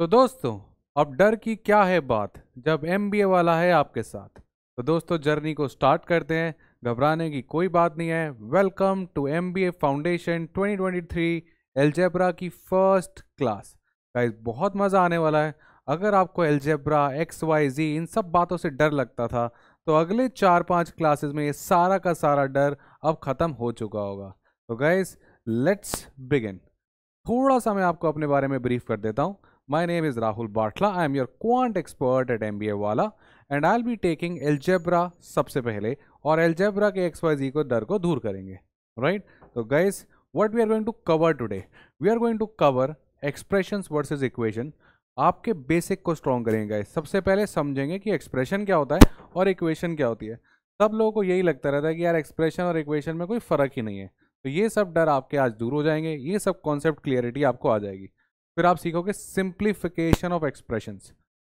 तो दोस्तों अब डर की क्या है बात जब एम वाला है आपके साथ तो दोस्तों जर्नी को स्टार्ट करते हैं घबराने की कोई बात नहीं है welcome to M B A foundation 2023 algebra की फर्स्ट क्लास गाइस बहुत मज़ा आने वाला है अगर आपको एलजेब्रा एक्स वाई जी इन सब बातों से डर लगता था तो अगले चार पांच क्लासेस में ये सारा का सारा डर अब ख़त्म हो चुका होगा तो गाइज लेट्स बिगिन थोड़ा सा मैं आपको अपने बारे में ब्रीफ कर देता हूँ My name is Rahul Bartla. I am your quant expert at MBA Wala and I'll be taking algebra सबसे पहले और algebra के xyz को दर को दूर करेंगे right? So guys, what we are going to cover today? We are going to cover expressions versus equation. आपके basic को strong करेंगे guys. सबसे पहले समझेंगे कि expression क्या होता है और equation क्या होती है सब लोगों को यही लगता रहता है कि यार एक्सप्रेशन और इक्वेशन में कोई फ़र्क ही नहीं है तो ये सब डर आपके आज दूर हो जाएंगे ये सब कॉन्सेप्ट क्लियरिटी आपको आ जाएगी फिर आप सीखोगे simplification of expression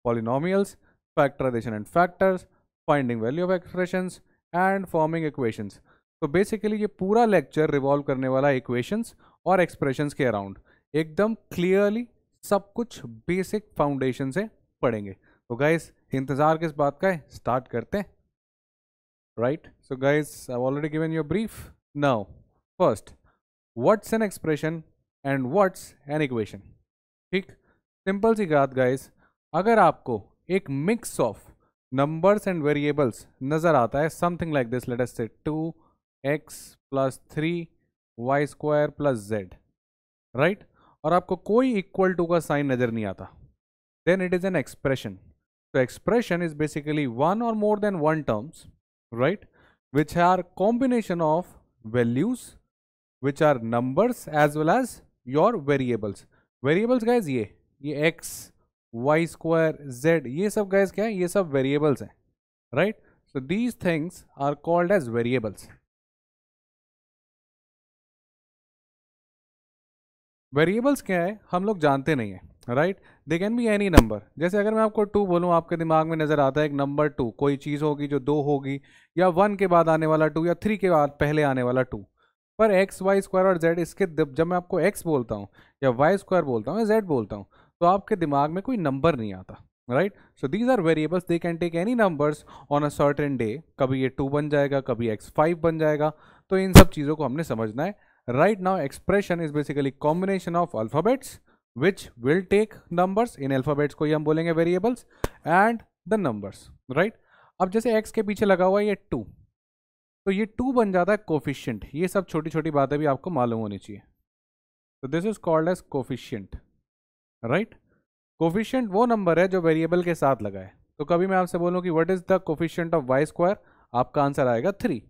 polynomials factorization and factors finding value of expression and forming equations तो बेसिकली ये पूरा लेक्चर रिवॉल्व करने वाला इक्वेशंस और एक्सप्रेशंस के अराउंड एकदम क्लियरली सब कुछ बेसिक फाउंडेशन से पढ़ेंगे तो गाइस इंतज़ार किस बात का है स्टार्ट करते हैं right so guys I already given your brief now first what's an expression and what's an equation ठीक सिंपल सी बात गाइस अगर आपको एक mix of numbers and variables नज़र आता है something like this let us say two x plus three y square plus z right और आपको कोई इक्वल टू का साइन नज़र नहीं आता then it is an expression तो एक्सप्रेशन इज बेसिकली वन और more than one terms right which are combination of values which are numbers as well as your variables variables guys ये ये x y square Z ये सब guys क्या है ये सब वेरिएबल्स हैं right so these things are called as variables variables क्या है हम लोग जानते नहीं हैं right they can be any number जैसे अगर मैं आपको टू बोलूँ आपके दिमाग में नज़र आता है एक नंबर टू कोई चीज़ होगी जो दो होगी या वन के बाद आने वाला टू या थ्री के बाद पहले आने वाला टू पर एक्स वाई स्क्वायर और जेड इसके जब मैं आपको एक्स बोलता हूँ या वाई स्क्वायर बोलता हूँ या जेड बोलता हूँ तो आपके दिमाग में कोई नंबर नहीं आता right so these are variables they can take any numbers on a certain day कभी ये टू बन जाएगा कभी एक्स फाइव बन जाएगा तो इन सब चीज़ों को हमने समझना है right now expression is basically combination of alphabets which will take numbers इन अल्फाबेट्स को ही हम बोलेंगे variables and the numbers right अब जैसे एक्स के पीछे लगा हुआ है ये टू तो ये टू बन जाता है कोफिशियंट ये सब छोटी छोटी बातें भी आपको मालूम होनी चाहिए तो this is called as coefficient right coefficient वो नंबर है जो वेरिएबल के साथ लगा है तो कभी मैं आपसे बोलूँ कि what is the coefficient of y square आपका आंसर आएगा three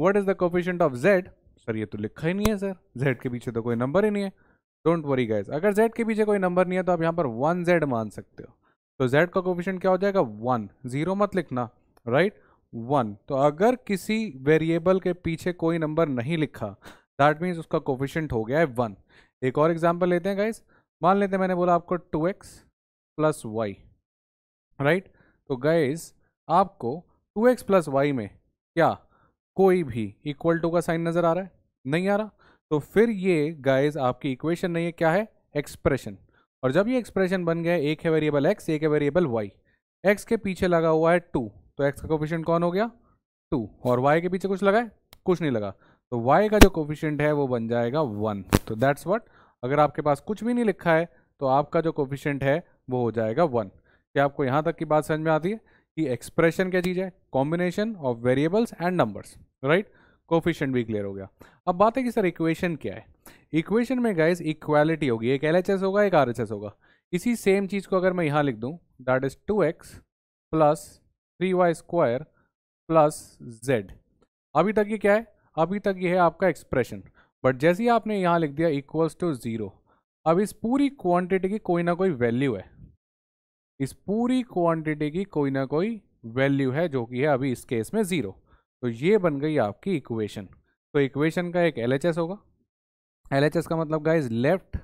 what is the coefficient of z sir ये तो लिखा ही नहीं है सर जेड के पीछे तो कोई नंबर ही नहीं है डोंट वरी गाइज अगर जेड के पीछे कोई नंबर नहीं है तो आप यहाँ पर वन जेड मान सकते हो तो जेड का कोफिशियंट क्या हो जाएगा वन जीरो मत लिखना राइट right? वन तो अगर किसी वेरिएबल के पीछे कोई नंबर नहीं लिखा दैट मीन्स उसका कोफिशेंट हो गया है वन एक और एग्जाम्पल लेते हैं गाइज मान लेते हैं मैंने बोला आपको two x plus y right तो गाइज आपको टू एक्स प्लस वाई में क्या कोई भी इक्वल टू का साइन नज़र आ रहा है नहीं आ रहा तो फिर ये गाइज आपकी इक्वेशन नहीं है क्या है एक्सप्रेशन और जब ये एक्सप्रेशन बन गया एक है वेरिएबल एक्स एक है वेरिएबल वाई एक्स के पीछे लगा हुआ है टू तो एक्स का कोफिशियंट कौन हो गया टू और वाई के पीछे कुछ लगा है कुछ नहीं लगा तो वाई का जो कोफिशियंट है वो बन जाएगा वन तो दैट्स वट अगर आपके पास कुछ भी नहीं लिखा है तो आपका जो कोफिशियंट है वो हो जाएगा वन क्या आपको यहाँ तक की बात समझ में आती है कि एक्सप्रेशन क्या चीज़ है combination of variables and numbers right coefficient भी क्लियर हो गया अब बात है कि सर इक्वेशन क्या है इक्वेशन में गाइज इक्वालिटी होगी एक एल होगा एक आर होगा इसी सेम चीज़ को अगर मैं यहाँ लिख दूँ that is two x plus three y square plus z अभी तक ये क्या है अभी तक ये है आपका एक्सप्रेशन बट जैसे ही आपने यहाँ लिख दिया इक्वल्स टू ज़ीरो अब इस पूरी क्वांटिटी की कोई ना कोई वैल्यू है इस पूरी क्वांटिटी की कोई ना कोई वैल्यू है जो कि है अभी इस केस में ज़ीरो तो ये बन गई आपकी इक्वेशन तो इक्वेशन का एक एल होगा एल का मतलब गाइज लेफ्ट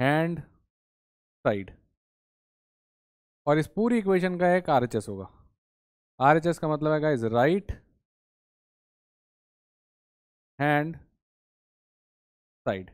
हैंड साइड और इस पूरी इक्वेशन का एक आर होगा आर का मतलब है इज राइट हैंड साइड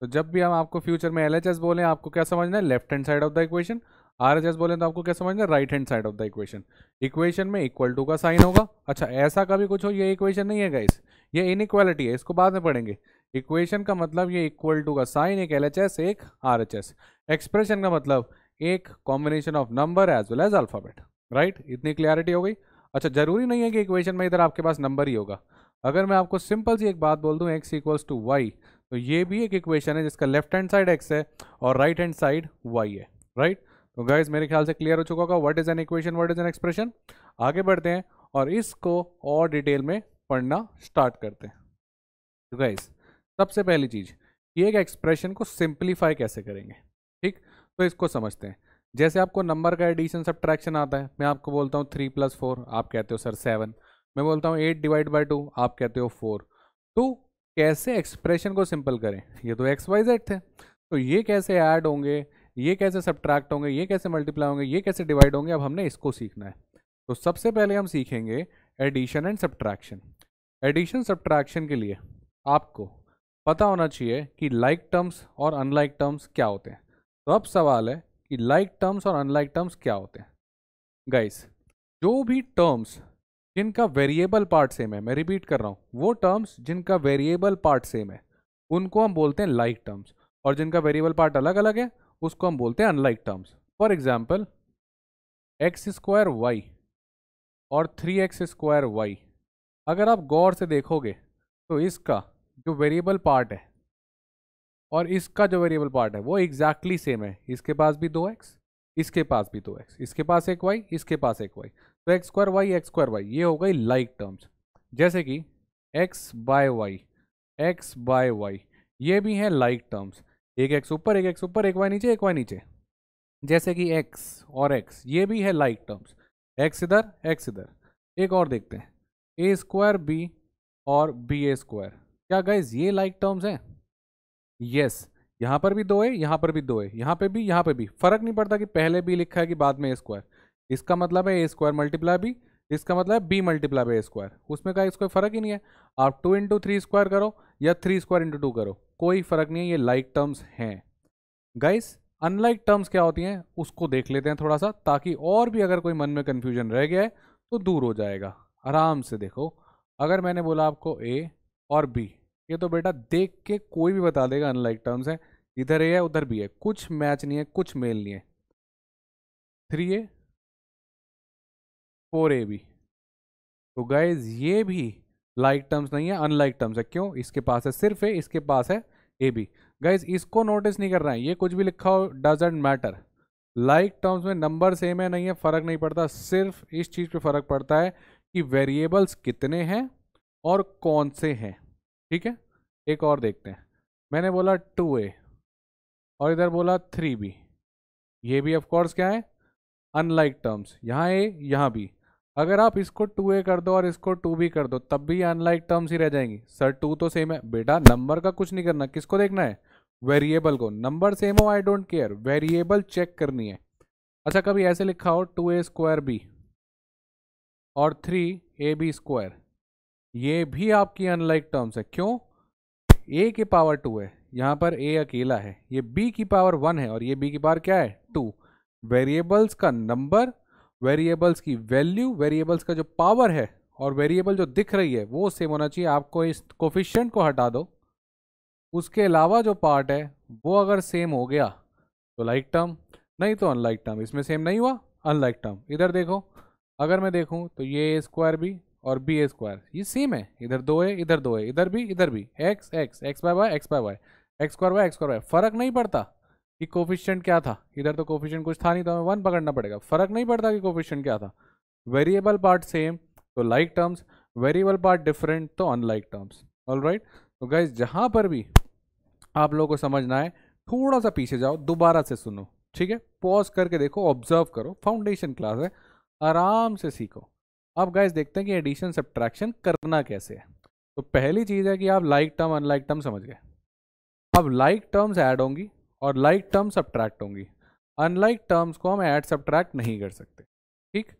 तो जब भी हम आपको फ्यूचर में एल बोलें आपको क्या समझना है left hand side of the equation or बोलें तो आपको क्या समझना है right hand side of the equation equation में इक्वल टू का साइन होगा अच्छा ऐसा कभी कुछ हो ये इक्वेशन नहीं है गाइस ये इन है इसको बाद में पढ़ेंगे इक्वेशन का मतलब ये इक्वल टू का साइन एक एल एक आर एक्सप्रेशन का मतलब एक combination of number as well as alphabet right इतनी क्लियरिटी हो गई अच्छा जरूरी नहीं है कि इक्वेशन में इधर आपके पास नंबर ही होगा अगर मैं आपको सिंपल सी एक बात बोल दूं एक्स इक्वल्स टू वाई तो ये भी एक इक्वेशन है जिसका लेफ्ट हैंड साइड एक्स है और राइट हैंड साइड वाई है राइट तो गाइज मेरे ख्याल से क्लियर हो चुका होगा what is an equation what is an expression आगे बढ़ते हैं और इसको और डिटेल में पढ़ना स्टार्ट करते हैं तो गाइज सबसे पहली चीज़ ये एक एक्सप्रेशन को सिंप्लीफाई कैसे करेंगे तो इसको समझते हैं जैसे आपको नंबर का एडिशन सब्ट्रैक्शन आता है मैं आपको बोलता हूँ थ्री प्लस फोर आप कहते हो सर सेवन मैं बोलता हूँ एट डिवाइड बाई टू आप कहते हो फोर तो कैसे एक्सप्रेशन को सिंपल करें ये तो एक्स वाई जेड थे तो ये कैसे ऐड होंगे ये कैसे सब्ट्रैक्ट होंगे ये कैसे मल्टीप्लाई होंगे ये कैसे डिवाइड होंगे अब हमने इसको सीखना है तो सबसे पहले हम सीखेंगे addition and subtraction addition subtraction के लिए आपको पता होना चाहिए कि लाइक टर्म्स और अनलाइक टर्म्स क्या होते हैं तो अब सवाल है कि लाइक टर्म्स और अनलाइक टर्म्स क्या होते हैं गाइस जो भी टर्म्स जिनका वेरिएबल पार्ट सेम है मैं रिपीट कर रहा हूँ वो टर्म्स जिनका वेरिएबल पार्ट सेम है उनको हम बोलते हैं लाइक टर्म्स और जिनका वेरिएबल पार्ट अलग अलग है उसको हम बोलते हैं unlike terms for example x square y और थ्री एक्स स्क्वायर वाई अगर आप गौर से देखोगे तो इसका जो वेरिएबल पार्ट है और इसका जो वेरिएबल पार्ट है वो एग्जैक्टली exactly सेम है इसके पास भी दो एक्स इसके पास भी दो एक्स इसके पास एक वाई इसके पास एक वाई तो x square y x square y ये हो गई लाइक टर्म्स जैसे कि x by y x by y ये भी हैं लाइक टर्म्स एक एक्स ऊपर एक एक्स ऊपर एक वाई नीचे एक वाई नीचे जैसे कि एक्स और एक्स ये भी है लाइक टर्म्स एक्स इधर एक्स इधर एक और देखते हैं ए स्क्वायर बी और बी ए स्क्वायर क्या गाइज ये लाइक टर्म्स हैं यस यहाँ पर भी दो है यहाँ पर भी दो है यहाँ पे भी यहाँ पे भी फर्क नहीं पड़ता कि पहले बी लिखा है कि बाद में ए स्क्वायर इसका मतलब है ए स्क्वायर मल्टीप्लाई बी इसका मतलब b multiply by a square उसमें का इसको फर्क ही नहीं है आप टू इंटू थ्री स्क्वायर करो या थ्री स्क्वायर इंटू टू करो कोई फर्क नहीं है ये लाइक टर्म्स हैं गाइस अनलाइक टर्म्स क्या होती हैं उसको देख लेते हैं थोड़ा सा ताकि और भी अगर कोई मन में कन्फ्यूजन रह गया है तो दूर हो जाएगा आराम से देखो अगर मैंने बोला आपको ए और बी ये तो बेटा देख के कोई भी बता देगा अनलाइक टर्म्स है इधर ए है उधर भी है कुछ मैच नहीं है कुछ मेल नहीं है थ्री ए फोर ए भी तो गाइज ये भी लाइक टर्म्स नहीं है अनलाइक टर्म्स है क्यों इसके पास है सिर्फ ए इसके पास है ए बी गाइज इसको नोटिस नहीं कर रहा है ये कुछ भी लिखा हो डजेंट मैटर लाइक टर्म्स में नंबर सेम है नहीं है फ़र्क नहीं पड़ता सिर्फ इस चीज़ पे फ़र्क पड़ता है कि वेरिएबल्स कितने हैं और कौन से हैं ठीक है एक और देखते हैं मैंने बोला टू ए और इधर बोला थ्री बी ये भी ऑफकोर्स क्या है अनलाइक टर्म्स यहाँ ए यहाँ बी अगर आप इसको टू ए कर दो और इसको टू बी कर दो तब भी अनलाइक टर्म्स ही रह जाएंगी सर टू तो सेम है बेटा नंबर का कुछ नहीं करना किसको देखना है वेरिएबल को नंबर सेम हो I don't care variable check करनी है अच्छा कभी ऐसे लिखा हो टू ए स्क्वायर बी और थ्री ए बी स्क्वायर ये भी आपकी अनलाइक टर्म्स है क्यों ए की पावर टू है यहाँ पर ए अकेला है ये बी की पावर वन है और ये बी की पावर क्या है टू वेरिएबल्स का नंबर वेरिएबल्स की वैल्यू वेरिएबल्स का जो पावर है और वेरिएबल जो दिख रही है वो सेम होना चाहिए आपको इस कोफिशेंट को हटा दो उसके अलावा जो पार्ट है वो अगर सेम हो गया तो लाइक टर्म नहीं तो अनलाइक टर्म इसमें सेम नहीं हुआ अनलाइक टर्म इधर देखो अगर मैं देखूँ तो ये ए स्क्वायर भी और बी ए स्क्वायर ये सेम है इधर दो है इधर दो है इधर भी इधर भी x x x by y x by y x square y x square y फर्क नहीं पड़ता कि कोफिशियंट क्या था इधर तो कोफिशियंट कुछ था नहीं तो हमें वन पकड़ना पड़ेगा फर्क नहीं पड़ता कि कोफिशियंट क्या था वेरिएबल पार्ट सेम तो like terms variable part different तो अनलाइक टर्म्स ऑल राइट तो गाइज जहाँ पर भी आप लोगों को समझना है थोड़ा सा पीछे जाओ दोबारा से सुनो ठीक है पॉज करके देखो ऑब्जर्व करो फाउंडेशन क्लास है आराम से सीखो अब गाइस देखते हैं कि एडिशन सब्ट्रैक्शन करना कैसे है तो पहली चीज़ है कि आप लाइक टर्म अनलाइक टर्म समझ गए अब लाइक टर्म्स ऐड होंगी और लाइक टर्म सब्ट्रैक्ट होंगी अनलाइक टर्म्स को हम ऐड सब्ट्रैक्ट नहीं कर सकते ठीक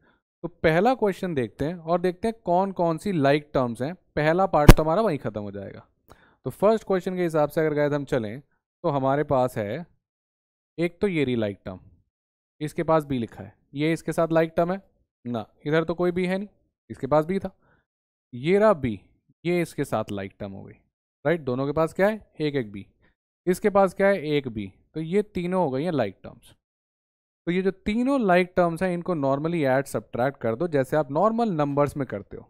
तो पहला क्वेश्चन देखते हैं और देखते हैं कौन कौन सी लाइक टर्म्स हैं पहला पार्ट तो हमारा वहीं ख़त्म हो जाएगा तो फर्स्ट क्वेश्चन के हिसाब से अगर गए हम चलें तो हमारे पास है एक तो ये री लाइक टर्म इसके पास बी लिखा है ये इसके साथ लाइक टर्म है ना इधर तो कोई भी है नहीं इसके पास बी था ये रहा बी ये इसके साथ लाइक टर्म हो गई राइट दोनों के पास क्या है एक एक बी इसके पास क्या है एक बी तो ये तीनों हो गई हैं लाइक टर्म्स तो ये जो तीनों लाइक टर्म्स हैं इनको नॉर्मली ऐड सब्ट्रैक्ट कर दो जैसे आप नॉर्मल नंबर्स में करते हो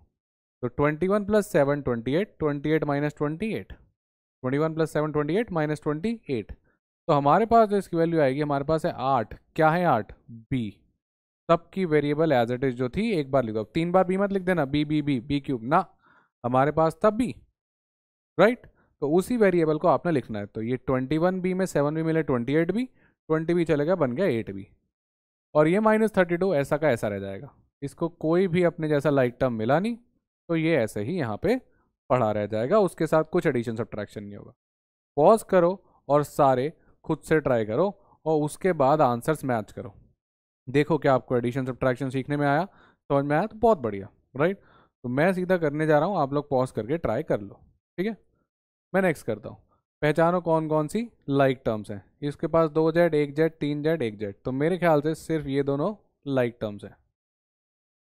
तो twenty one plus seven twenty eight twenty eight minus twenty eight twenty one plus seven twenty eight minus twenty eight तो हमारे पास जो इसकी वैल्यू आएगी हमारे पास है आठ क्या है आठ बी की वेरिएबल एज इट इज जो थी एक बार लिख दो तीन बार बी मत लिख देना b b b b cube ना हमारे पास तब बी राइट तो उसी वेरिएबल को आपने लिखना है तो ये ट्वेंटी वन बी में सेवन बी मिले twenty eight b twenty b चलेगा बन गया एट बी और ये माइनस थर्टी टू ऐसा का ऐसा रह जाएगा इसको कोई भी अपने जैसा लाइक टर्म मिला नहीं तो ये ऐसे ही यहाँ पे पढ़ा रह जाएगा उसके साथ कुछ एडिशन सब्ट्रैक्शन नहीं होगा पॉज करो और सारे खुद से ट्राई करो और उसके बाद आंसर्स मैच करो देखो क्या आपको एडिशन सब्ट्रैक्शन सीखने में आया समझ में आया तो बहुत बढ़िया राइट तो मैं सीधा करने जा रहा हूँ आप लोग पॉज करके ट्राई कर लो ठीक है मैं नेक्स्ट करता हूँ पहचानो कौन कौन सी लाइक like टर्म्स हैं इसके पास दो जेड एक जेड तीन जेड एक जेड तो मेरे ख्याल से सिर्फ ये दोनों लाइक like टर्म्स हैं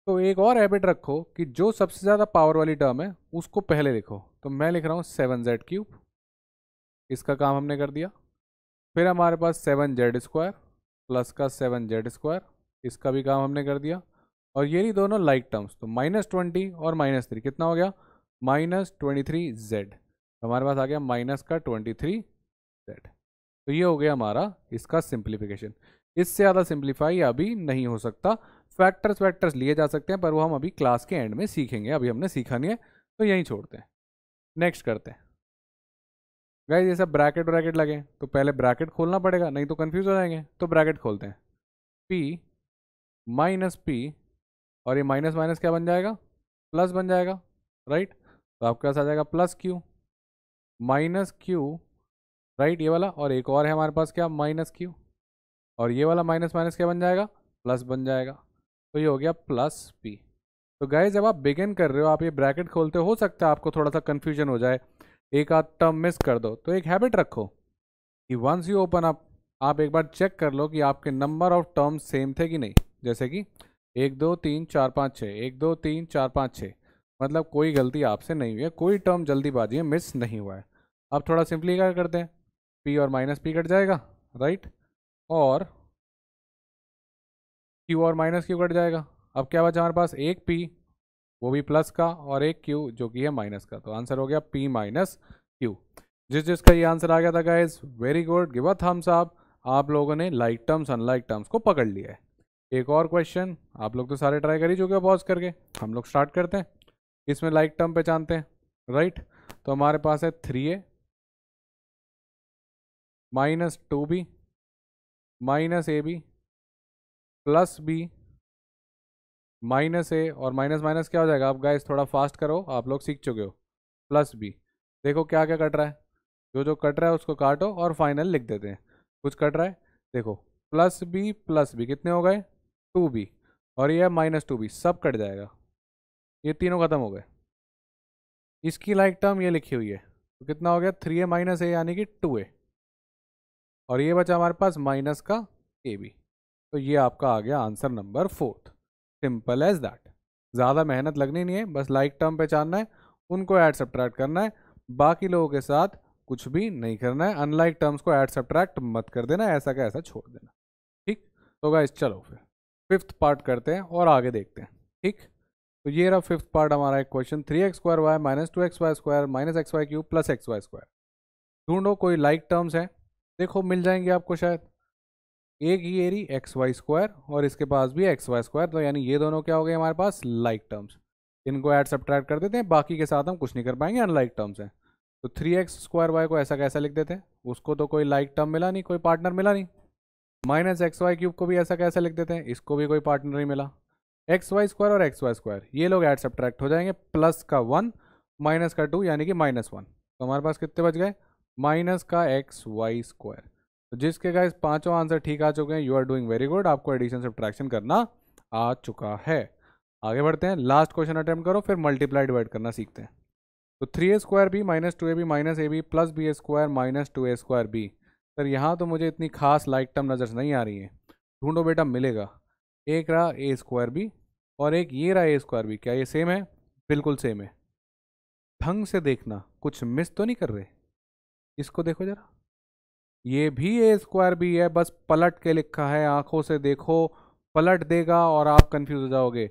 तो एक और हैबिट रखो कि जो सबसे ज़्यादा पावर वाली टर्म है उसको पहले लिखो तो मैं लिख रहा हूँ सेवन जेड क्यूब इसका काम हमने कर दिया फिर हमारे पास सेवन जेड स्क्वायर प्लस का सेवन जेड स्क्वायर इसका भी काम हमने कर दिया और ये नहीं दोनों लाइक टर्म्स तो माइनस ट्वेंटी और माइनस थ्री कितना हो गया माइनस ट्वेंटी थ्री जेड हमारे पास आ गया माइनस का ट्वेंटी थ्री जेड तो ये हो गया हमारा इसका सिंप्लीफिकेशन इससे ज़्यादा सिंप्लीफाई अभी नहीं हो सकता फैक्टर्स वैक्टर्स लिए जा सकते हैं पर वो हम अभी क्लास के एंड में सीखेंगे अभी हमने सीखा नहीं है तो यहीं छोड़ते हैं नेक्स्ट करते हैं गाइज ये सब ब्रैकेट ब्रैकेट लगे तो पहले ब्रैकेट खोलना पड़ेगा नहीं तो कन्फ्यूज़ हो जाएंगे तो ब्रैकेट खोलते हैं पी माइनस पी और ये माइनस माइनस क्या बन जाएगा प्लस बन जाएगा राइट तो आपके पास आ जाएगा plus q minus q right ये वाला और एक और है हमारे पास क्या माइनस क्यू और ये वाला माइनस माइनस क्या बन जाएगा प्लस बन जाएगा तो ये हो गया प्लस पी तो गाइज जब आप बिगिन कर रहे हो आप ये ब्रैकेट खोलते हो सकता है आपको थोड़ा सा कन्फ्यूजन हो जाए एक आध टर्म मिस कर दो तो एक हैबिट रखो कि वंस यू ओपन अप आप एक बार चेक कर लो कि आपके नंबर ऑफ टर्म सेम थे कि नहीं जैसे कि एक दो तीन चार पाँच छः एक दो तीन चार पाँच छः मतलब कोई गलती आपसे नहीं हुई है कोई टर्म जल्दीबाजी में मिस नहीं हुआ है अब थोड़ा सिंपली क्या करते हैं पी और माइनस पी कट जाएगा राइट और क्यू और माइनस क्यू कट जाएगा अब क्या बचा हमारे पास एक पी वो भी प्लस का और एक क्यू जो कि है माइनस का तो आंसर हो गया पी माइनस क्यू जिस जिसका ये आंसर आ गया था guys very good give a thumbs up आप लोगों ने लाइक टर्म्स अनलाइक टर्म्स को पकड़ लिया है एक और क्वेश्चन आप लोग तो सारे ट्राई कर ही चुके हो पॉज करके हम लोग स्टार्ट करते हैं इसमें लाइक टर्म पहचानते हैं राइट तो हमारे पास है three a minus two b minus a b plus b minus a और माइनस माइनस क्या हो जाएगा आप गाइस थोड़ा फास्ट करो आप लोग सीख चुके हो प्लस बी देखो क्या क्या कट रहा है जो जो कट रहा है उसको काटो और फाइनल लिख देते हैं कुछ कट रहा है देखो प्लस बी प्लस बी कितने हो गए टू बी और ये माइनस टू बी सब कट जाएगा ये तीनों ख़त्म हो गए इसकी लाइक टर्म ये लिखी हुई है तो कितना हो गया थ्री ए माइनस ए यानी कि टू ए और ये बचा हमारे पास माइनस का ए बी तो ये आपका आ गया answer number fourth simple as that ज़्यादा मेहनत लगनी नहीं है बस लाइक टर्म पहचानना है उनको ऐड सब्ट्रैक्ट करना है बाकी लोगों के साथ कुछ भी नहीं करना है अनलाइक टर्म्स को ऐड सब्ट्रैक्ट मत कर देना ऐसा का ऐसा छोड़ देना ठीक तो गाइस चलो फिर फिफ्थ पार्ट करते हैं और आगे देखते हैं ठीक तो ये रहा फिफ्थ पार्ट हमारा एक question three x square y minus two x y square minus x y cube plus x y square ढूंढो कोई लाइक टर्म्स हैं देखो मिल जाएंगे आपको शायद एक ये रही एक्स वाई स्क्वायर और इसके पास भी एक्स वाई स्क्वायर तो यानी ये दोनों क्या हो गए हमारे पास लाइक टर्म्स इनको ऐड सब्ट्रैक्ट कर देते हैं बाकी के साथ हम कुछ नहीं कर पाएंगे अनलाइक टर्म्स हैं तो थ्री एक्स स्क्वायर वाई को ऐसा कैसा लिख देते हैं उसको तो कोई लाइक टर्म मिला नहीं कोई पार्टनर मिला नहीं माइनस एक्स वाई क्यूब को भी ऐसा कैसा लिख देते हैं इसको भी कोई पार्टनर नहीं मिला एक्स वाई स्क्वायर और एक्स वाई स्क्वायर ये लोग ऐड सब्ट्रैक्ट हो जाएंगे प्लस का वन माइनस का टू यानी कि माइनस वन तो हमारे पास कितने बच गए माइनस का एक्स वाई स्क्वायर तो जिसके गाइस पांचों आंसर ठीक आ चुके हैं you are doing very good आपको एडिशन से ट्रैक्शन करना आ चुका है आगे बढ़ते हैं लास्ट क्वेश्चन अटैम्प्ट करो फिर मल्टीप्लाई डिवाइड करना सीखते हैं तो three a square b minus two a b minus a b plus b a square minus two a square b sir यहाँ तो मुझे इतनी खास लाइक टर्म नज़र नहीं आ रही है ढूंढो बेटा मिलेगा एक रहा ए स्क्वायर बी और एक ये रहा ए स्क्वायर बी क्या ये सेम है बिल्कुल सेम है ढंग से देखना कुछ मिस तो नहीं कर रहे इसको देखो ज़रा ये भी ए स्क्वायर बी है बस पलट के लिखा है आंखों से देखो पलट देगा और आप कंफ्यूज हो जाओगे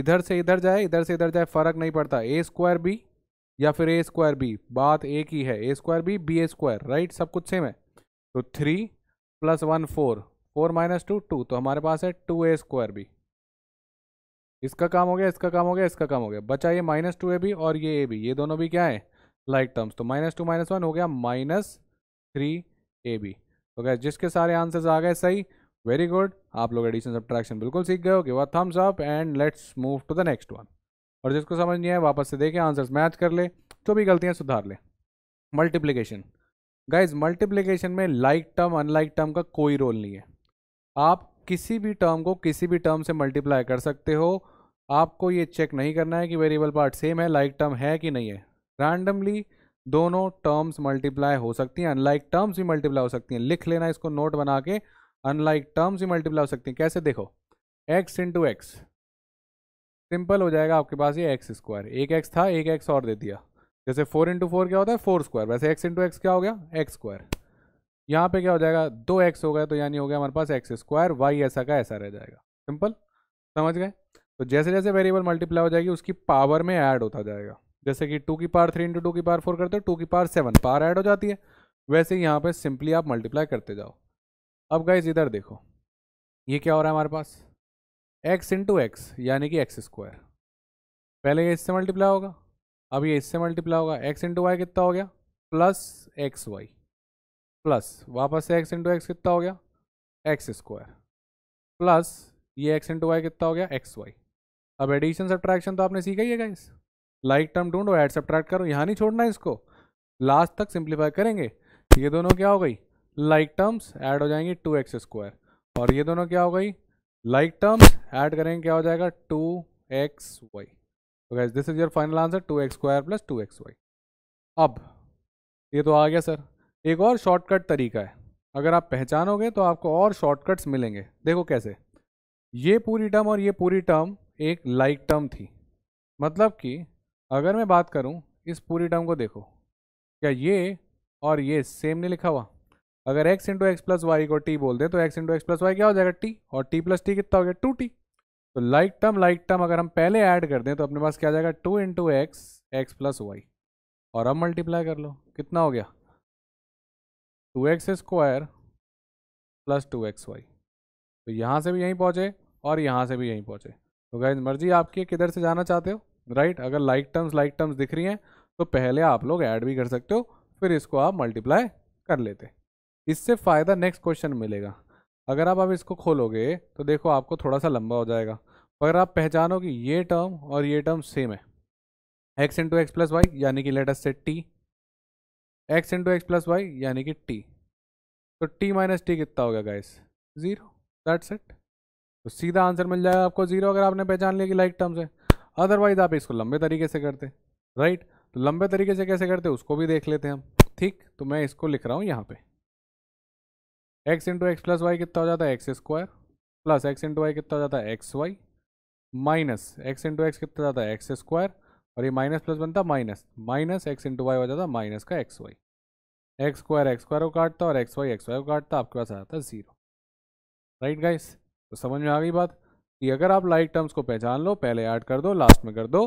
इधर से इधर जाए इधर से इधर जाए फर्क नहीं पड़ता ए स्क्वायर बी या फिर ए स्क्वायर बी बात एक ही है a square b b a square right सब कुछ सेम है तो three plus one four four minus two two तो हमारे पास है टू ए स्क्वायर बी इसका काम हो गया इसका काम हो गया इसका काम हो गया बचा ये माइनस टू ए बी और ये ए बी ये दोनों भी क्या है लाइक like टर्म्स तो माइनस टू माइनस वन हो गया माइनस थ्री ए बी तो गैस जिसके सारे आंसर्स आ गए सही वेरी गुड आप लोग एडिशन सब्ट्रैक्शन बिल्कुल सीख गए हो गए thumbs up and let's move to the next one और जिसको समझ नहीं आए वापस से देखें आंसर्स मैच कर ले जो भी गलतियाँ सुधार ले मल्टीप्लीकेशन गाइज मल्टीप्लीकेशन में लाइक टर्म अनलाइक टर्म का कोई रोल नहीं है आप किसी भी टर्म को किसी भी टर्म से मल्टीप्लाई कर सकते हो आपको ये चेक नहीं करना है कि वेरिएबल पार्ट सेम है लाइक like टर्म है कि नहीं है रैंडमली दोनों टर्म्स मल्टीप्लाई हो सकती हैं अनलाइक टर्म्स भी मल्टीप्लाई हो सकती हैं लिख लेना इसको नोट बना के अनलाइक टर्म्स भी मल्टीप्लाई हो सकती हैं कैसे देखो एक्स इंटू एक्स सिंपल हो जाएगा आपके पास ये एक्स स्क्वायर एक एक्स था एक एक्स और दे दिया जैसे फोर इंटू फोर क्या होता है फोर स्क्वायर वैसे एक्स इंटू एक्स क्या हो गया एक्स स्क्वायर यहाँ पे क्या हो जाएगा दो एक्स हो गया तो यानी हो गया हमारे पास एक्स स्क्वायर वाई ऐसा का ऐसा रह जाएगा सिंपल समझ गए तो जैसे जैसे वेरिएबल मल्टीप्लाई हो जाएगी उसकी पावर में ऐड होता जाएगा जैसे कि टू की पार थ्री इंटू टू की पार फोर करते हो टू की पार सेवन पार ऐड हो जाती है वैसे यहाँ पे सिंपली आप मल्टीप्लाई करते जाओ अब गाइज इधर देखो ये क्या हो रहा है हमारे पास एक्स इंटू एक्स यानी कि एक्स स्क्वायर पहले ये इससे मल्टीप्लाई होगा अब ये इससे मल्टीप्लाई होगा एक्स इंटू वाई कितना हो गया प्लस एक्स वाई प्लस वापस से एक्स इंटू एक्स कितना हो गया एक्स स्क्वायर प्लस ये एक्स इंटू वाई कितना हो गया एक्स वाई अब एडिशन सब्ट्रैक्शन तो आपने सीखा ही है गाइज लाइक टर्म ढूंढो ऐड सब्ट्रैक्ट करो यहाँ नहीं छोड़ना इसको लास्ट तक सिंप्लीफाई करेंगे ये दोनों क्या हो गई लाइक टर्म्स ऐड हो जाएंगी टू एक्स स्क्वायर और ये दोनों क्या हो गई लाइक टर्म्स ऐड करेंगे क्या हो जाएगा टू एक्स वाई तो this is your final answer two x square plus two x y अब ये तो आ गया सर एक और शॉर्टकट तरीका है अगर आप पहचानोगे तो आपको और शॉर्टकट्स मिलेंगे देखो कैसे ये पूरी टर्म और ये पूरी टर्म एक लाइक like टर्म थी मतलब कि अगर मैं बात करूं इस पूरी टर्म को देखो क्या ये और ये सेम नहीं लिखा हुआ अगर x into x plus y को टी बोल दें तो x into x plus y क्या हो जाएगा टी और टी प्लस टी कितना हो गया टू टी तो लाइक टर्म लाइक टर्म अगर हम पहले ऐड कर दें तो अपने पास क्या जाएगा two into x x plus y और अब मल्टीप्लाई कर लो कितना हो गया two x square plus two x y तो यहाँ से भी यहीं पहुँचे और यहाँ से भी यहीं पहुँचे तो गैज मर्जी आपकी किधर से जाना चाहते हो राइट right? अगर लाइक टर्म्स लाइक टर्म्स दिख रही हैं तो पहले आप लोग ऐड भी कर सकते हो फिर इसको आप मल्टीप्लाई कर लेते इससे फ़ायदा नेक्स्ट क्वेश्चन मिलेगा अगर आप अब इसको खोलोगे तो देखो आपको थोड़ा सा लंबा हो जाएगा अगर आप पहचानो कि ये टर्म और ये टर्म सेम है x into x plus y यानी कि let's say t x into x plus y यानी कि टी तो टी माइनस टी कितना हो गया गाइस ज़ीरो दैट्स इट तो सीधा आंसर मिल जाएगा आपको ज़ीरो अगर आपने पहचान लिया कि लाइक टर्म्स है अदरवाइज आप इसको लंबे तरीके से करते राइट तो लंबे तरीके से कैसे करते उसको भी देख लेते हम ठीक तो मैं इसको लिख रहा हूँ यहाँ पे x into x plus y कितना हो जाता है x square plus x into y कितना हो जाता है x y minus x into x कितना जाता है एक्स स्क्वायर और ये माइनस प्लस बनता minus minus x into y हो जाता है माइनस का x y x square x square को काटता और एक्स वाई एक्स वाई को काटता आपके पास आ जाता है ज़ीरो राइट गाइस तो समझ में आ गई बात कि अगर आप लाइक टर्म्स को पहचान लो पहले ऐड कर दो लास्ट में कर दो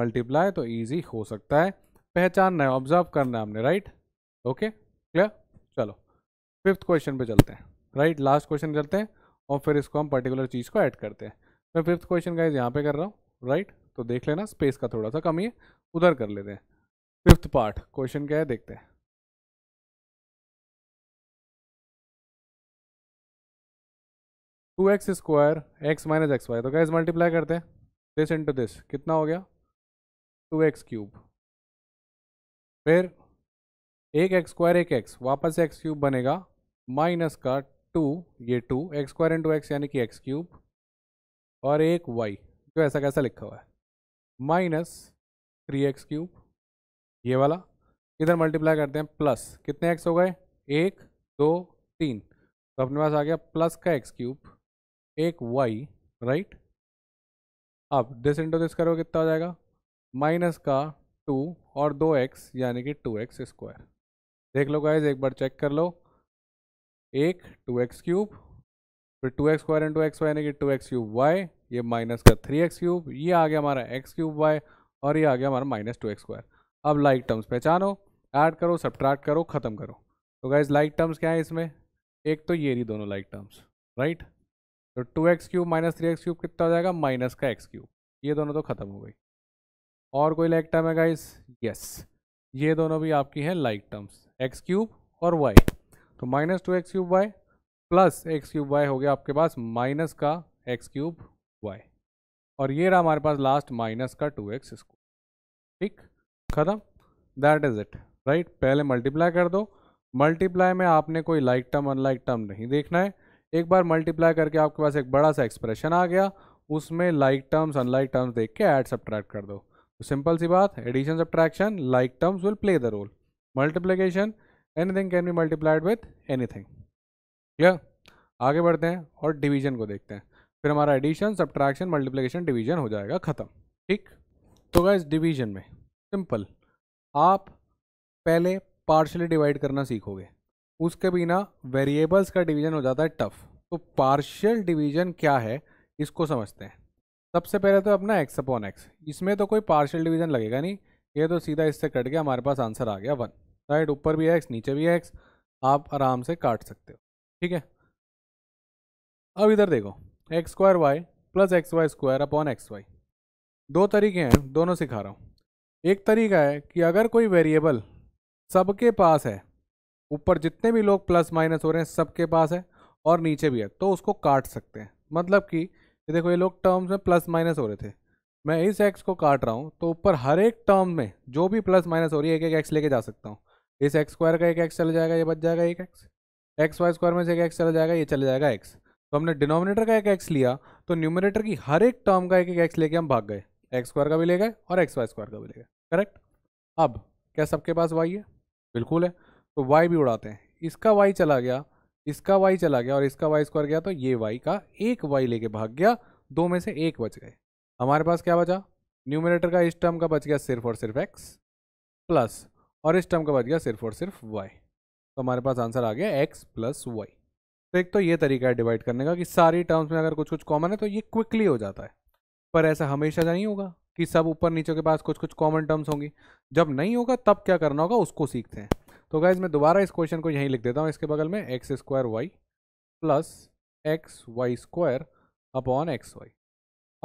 मल्टीप्लाई तो ईजी हो सकता है पहचानना है ऑब्जर्व करना है हमने राइट ओके क्लियर चलो फिफ्थ क्वेश्चन पे चलते हैं राइट लास्ट क्वेश्चन चलते हैं और फिर इसको हम पर्टिकुलर चीज़ को ऐड करते हैं मैं फिफ्थ क्वेश्चन का यहाँ पे कर रहा हूँ राइट तो देख लेना स्पेस का थोड़ा सा कमी है उधर कर लेते हैं फिफ्थ पार्ट क्वेश्चन क्या है देखते हैं two x square x minus x y तो गैस मल्टीप्लाई करते हैं दिस इंटू दिस कितना हो गया टू एक्स क्यूब फिर एक एक्स स्क्वायर एक एक्स वापस एक्स क्यूब बनेगा माइनस का टू ये two x square into x यानी कि एक्स क्यूब और एक वाई जो ऐसा कैसा लिखा हुआ है माइनस थ्री एक्स क्यूब ये वाला इधर मल्टीप्लाई करते हैं प्लस कितने एक्स हो गए एक दो तीन तो अपने पास आ गया प्लस का एक्स क्यूब एक वाई राइट अब दिस इंटू दिस करो कितना हो जाएगा माइनस का टू और दो एक्स यानी कि टू एक्स स्क्वायर देख लो गाइज एक बार चेक कर लो एक टू एक्स क्यूब फिर two x square into x y यानी कि टू एक्स क्यूब वाई ये माइनस का थ्री एक्स क्यूब ये आ गया हमारा एक्स क्यूब वाई और ये आ गया हमारा माइनस टू एक्स स्क्वायर अब लाइक टर्म्स पहचानो ऐड करो सब्ट्रैक्ट करो ख़त्म करो तो गाइज लाइक टर्म्स क्या है इसमें एक तो ये रही दोनों लाइक टर्म्स राइट तो two x cube minus three x cube कितना हो जाएगा माइनस का एक्स क्यूब ये दोनों तो ख़त्म हो गई और कोई लाइक टर्म है गाइस यस ये दोनों भी आपकी हैं लाइक टर्म्स एक्स क्यूब और वाई तो minus two x cube y plus x cube y हो गया आपके पास माइनस का एक्स क्यूब वाई और ये रहा हमारे पास लास्ट माइनस का टू एक्स स्क्वायर ठीक ख़त्म दैट इज़ इट राइट पहले मल्टीप्लाई कर दो मल्टीप्लाई में आपने कोई लाइक टर्म अनलाइक टर्म नहीं देखना है एक बार मल्टीप्लाई करके आपके पास एक बड़ा सा एक्सप्रेशन आ गया उसमें लाइक टर्म्स अनलाइक टर्म्स देख के एड सब्ट्रैक्ट कर दो तो सिंपल सी बात addition subtraction like terms will play the role multiplication anything can be multiplied with anything clear आगे बढ़ते हैं और डिवीजन को देखते हैं फिर हमारा एडिशन सब्ट्रैक्शन मल्टीप्लीकेशन डिवीजन हो जाएगा ख़त्म ठीक तो गाइज डिवीजन में सिंपल आप पहले पार्शली डिवाइड करना सीखोगे उसके बिना वेरिएबल्स का डिवीजन हो जाता है टफ तो पार्शियल डिवीजन क्या है इसको समझते हैं सबसे पहले तो अपना एक्स अपॉन एक्स इसमें तो कोई पार्शियल डिवीजन लगेगा नहीं ये तो सीधा इससे कट गया हमारे पास आंसर आ गया वन राइट ऊपर भी एक्स नीचे भी एक्स आप आराम से काट सकते हो ठीक है अब इधर देखो x square y plus x y square upon x y दो तरीके हैं दोनों सिखा रहा हूँ एक तरीका है कि अगर कोई वेरिएबल सबके पास है ऊपर जितने भी लोग प्लस माइनस हो रहे हैं सबके पास है और नीचे भी है तो उसको काट सकते हैं मतलब कि ये देखो ये लोग टर्म्स में प्लस माइनस हो रहे थे मैं इस एक्स को काट रहा हूँ तो ऊपर हर एक टर्म में जो भी प्लस माइनस हो रही है एक एक एक्स लेके जा सकता हूँ इस एक्स स्क्वायर का एक एक्स चला जाएगा ये बच जाएगा एक एक्स एक्स वाई स्क्वायर में से एक एक्स चला जाएगा ये चला जाएगा एक्स तो हमने डिनोमिनेटर का एक एक्स लिया तो न्यूमिनेटर की हर एक टर्म का एक एक एक्स लेके हम भाग गए एक्स स्क्वायर का भी ले गए और एक्स वाई स्क्वायर का भी ले गए करेक्ट अब क्या सबके पास वाई है बिल्कुल है तो वाई भी उड़ाते हैं इसका वाई चला गया इसका वाई चला गया और इसका वाई स्क्वायर गया तो ये वाई का एक वाई लेके भाग गया दो में से एक बच गए हमारे पास क्या बचा न्यूमिनेटर का इस टर्म का बच गया सिर्फ और सिर्फ एक्स प्लस और इस टर्म का बच गया सिर्फ और सिर्फ वाई तो हमारे पास आंसर आ गया एक्स प्लस वाई तो एक तो ये तरीका है डिवाइड करने का कि सारी टर्म्स में अगर कुछ कुछ कॉमन है तो ये क्विकली हो जाता है पर ऐसा हमेशा नहीं होगा कि सब ऊपर नीचे के पास कुछ कुछ कॉमन टर्म्स होंगी जब नहीं होगा तब क्या करना होगा उसको सीखते हैं तो गाइज मैं दोबारा इस क्वेश्चन को यहीं लिख देता हूँ इसके बगल में x square y plus x y square upon x y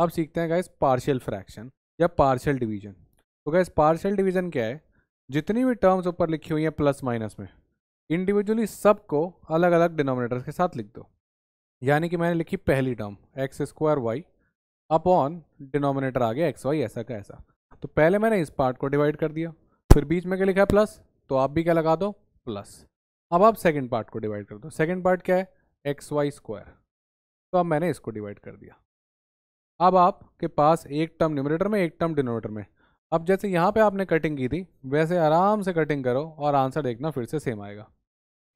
अब सीखते हैं गाइज पार्शियल फ्रैक्शन या पार्शियल डिवीजन तो गाइज पार्शियल डिवीजन क्या है जितनी भी टर्म्स ऊपर लिखी हुई हैं प्लस माइनस में इंडिविजुअली सबको अलग अलग डिनोमिनेटर के साथ लिख दो यानी कि मैंने लिखी पहली term x square y upon denominator आ गया एक्स वाई ऐसा का ऐसा तो पहले मैंने इस पार्ट को डिवाइड कर दिया फिर बीच में क्या लिखा है प्लस तो आप भी क्या लगा दो प्लस अब आप सेकंड पार्ट को डिवाइड कर दो सेकंड पार्ट क्या है एक्स वाई स्क्वायर तो अब मैंने इसको डिवाइड कर दिया अब आपके पास एक टर्म न्यूमिनेटर में एक टर्म डिनोमेटर में अब जैसे यहाँ पे आपने कटिंग की थी वैसे आराम से कटिंग करो और आंसर देखना फिर से सेम आएगा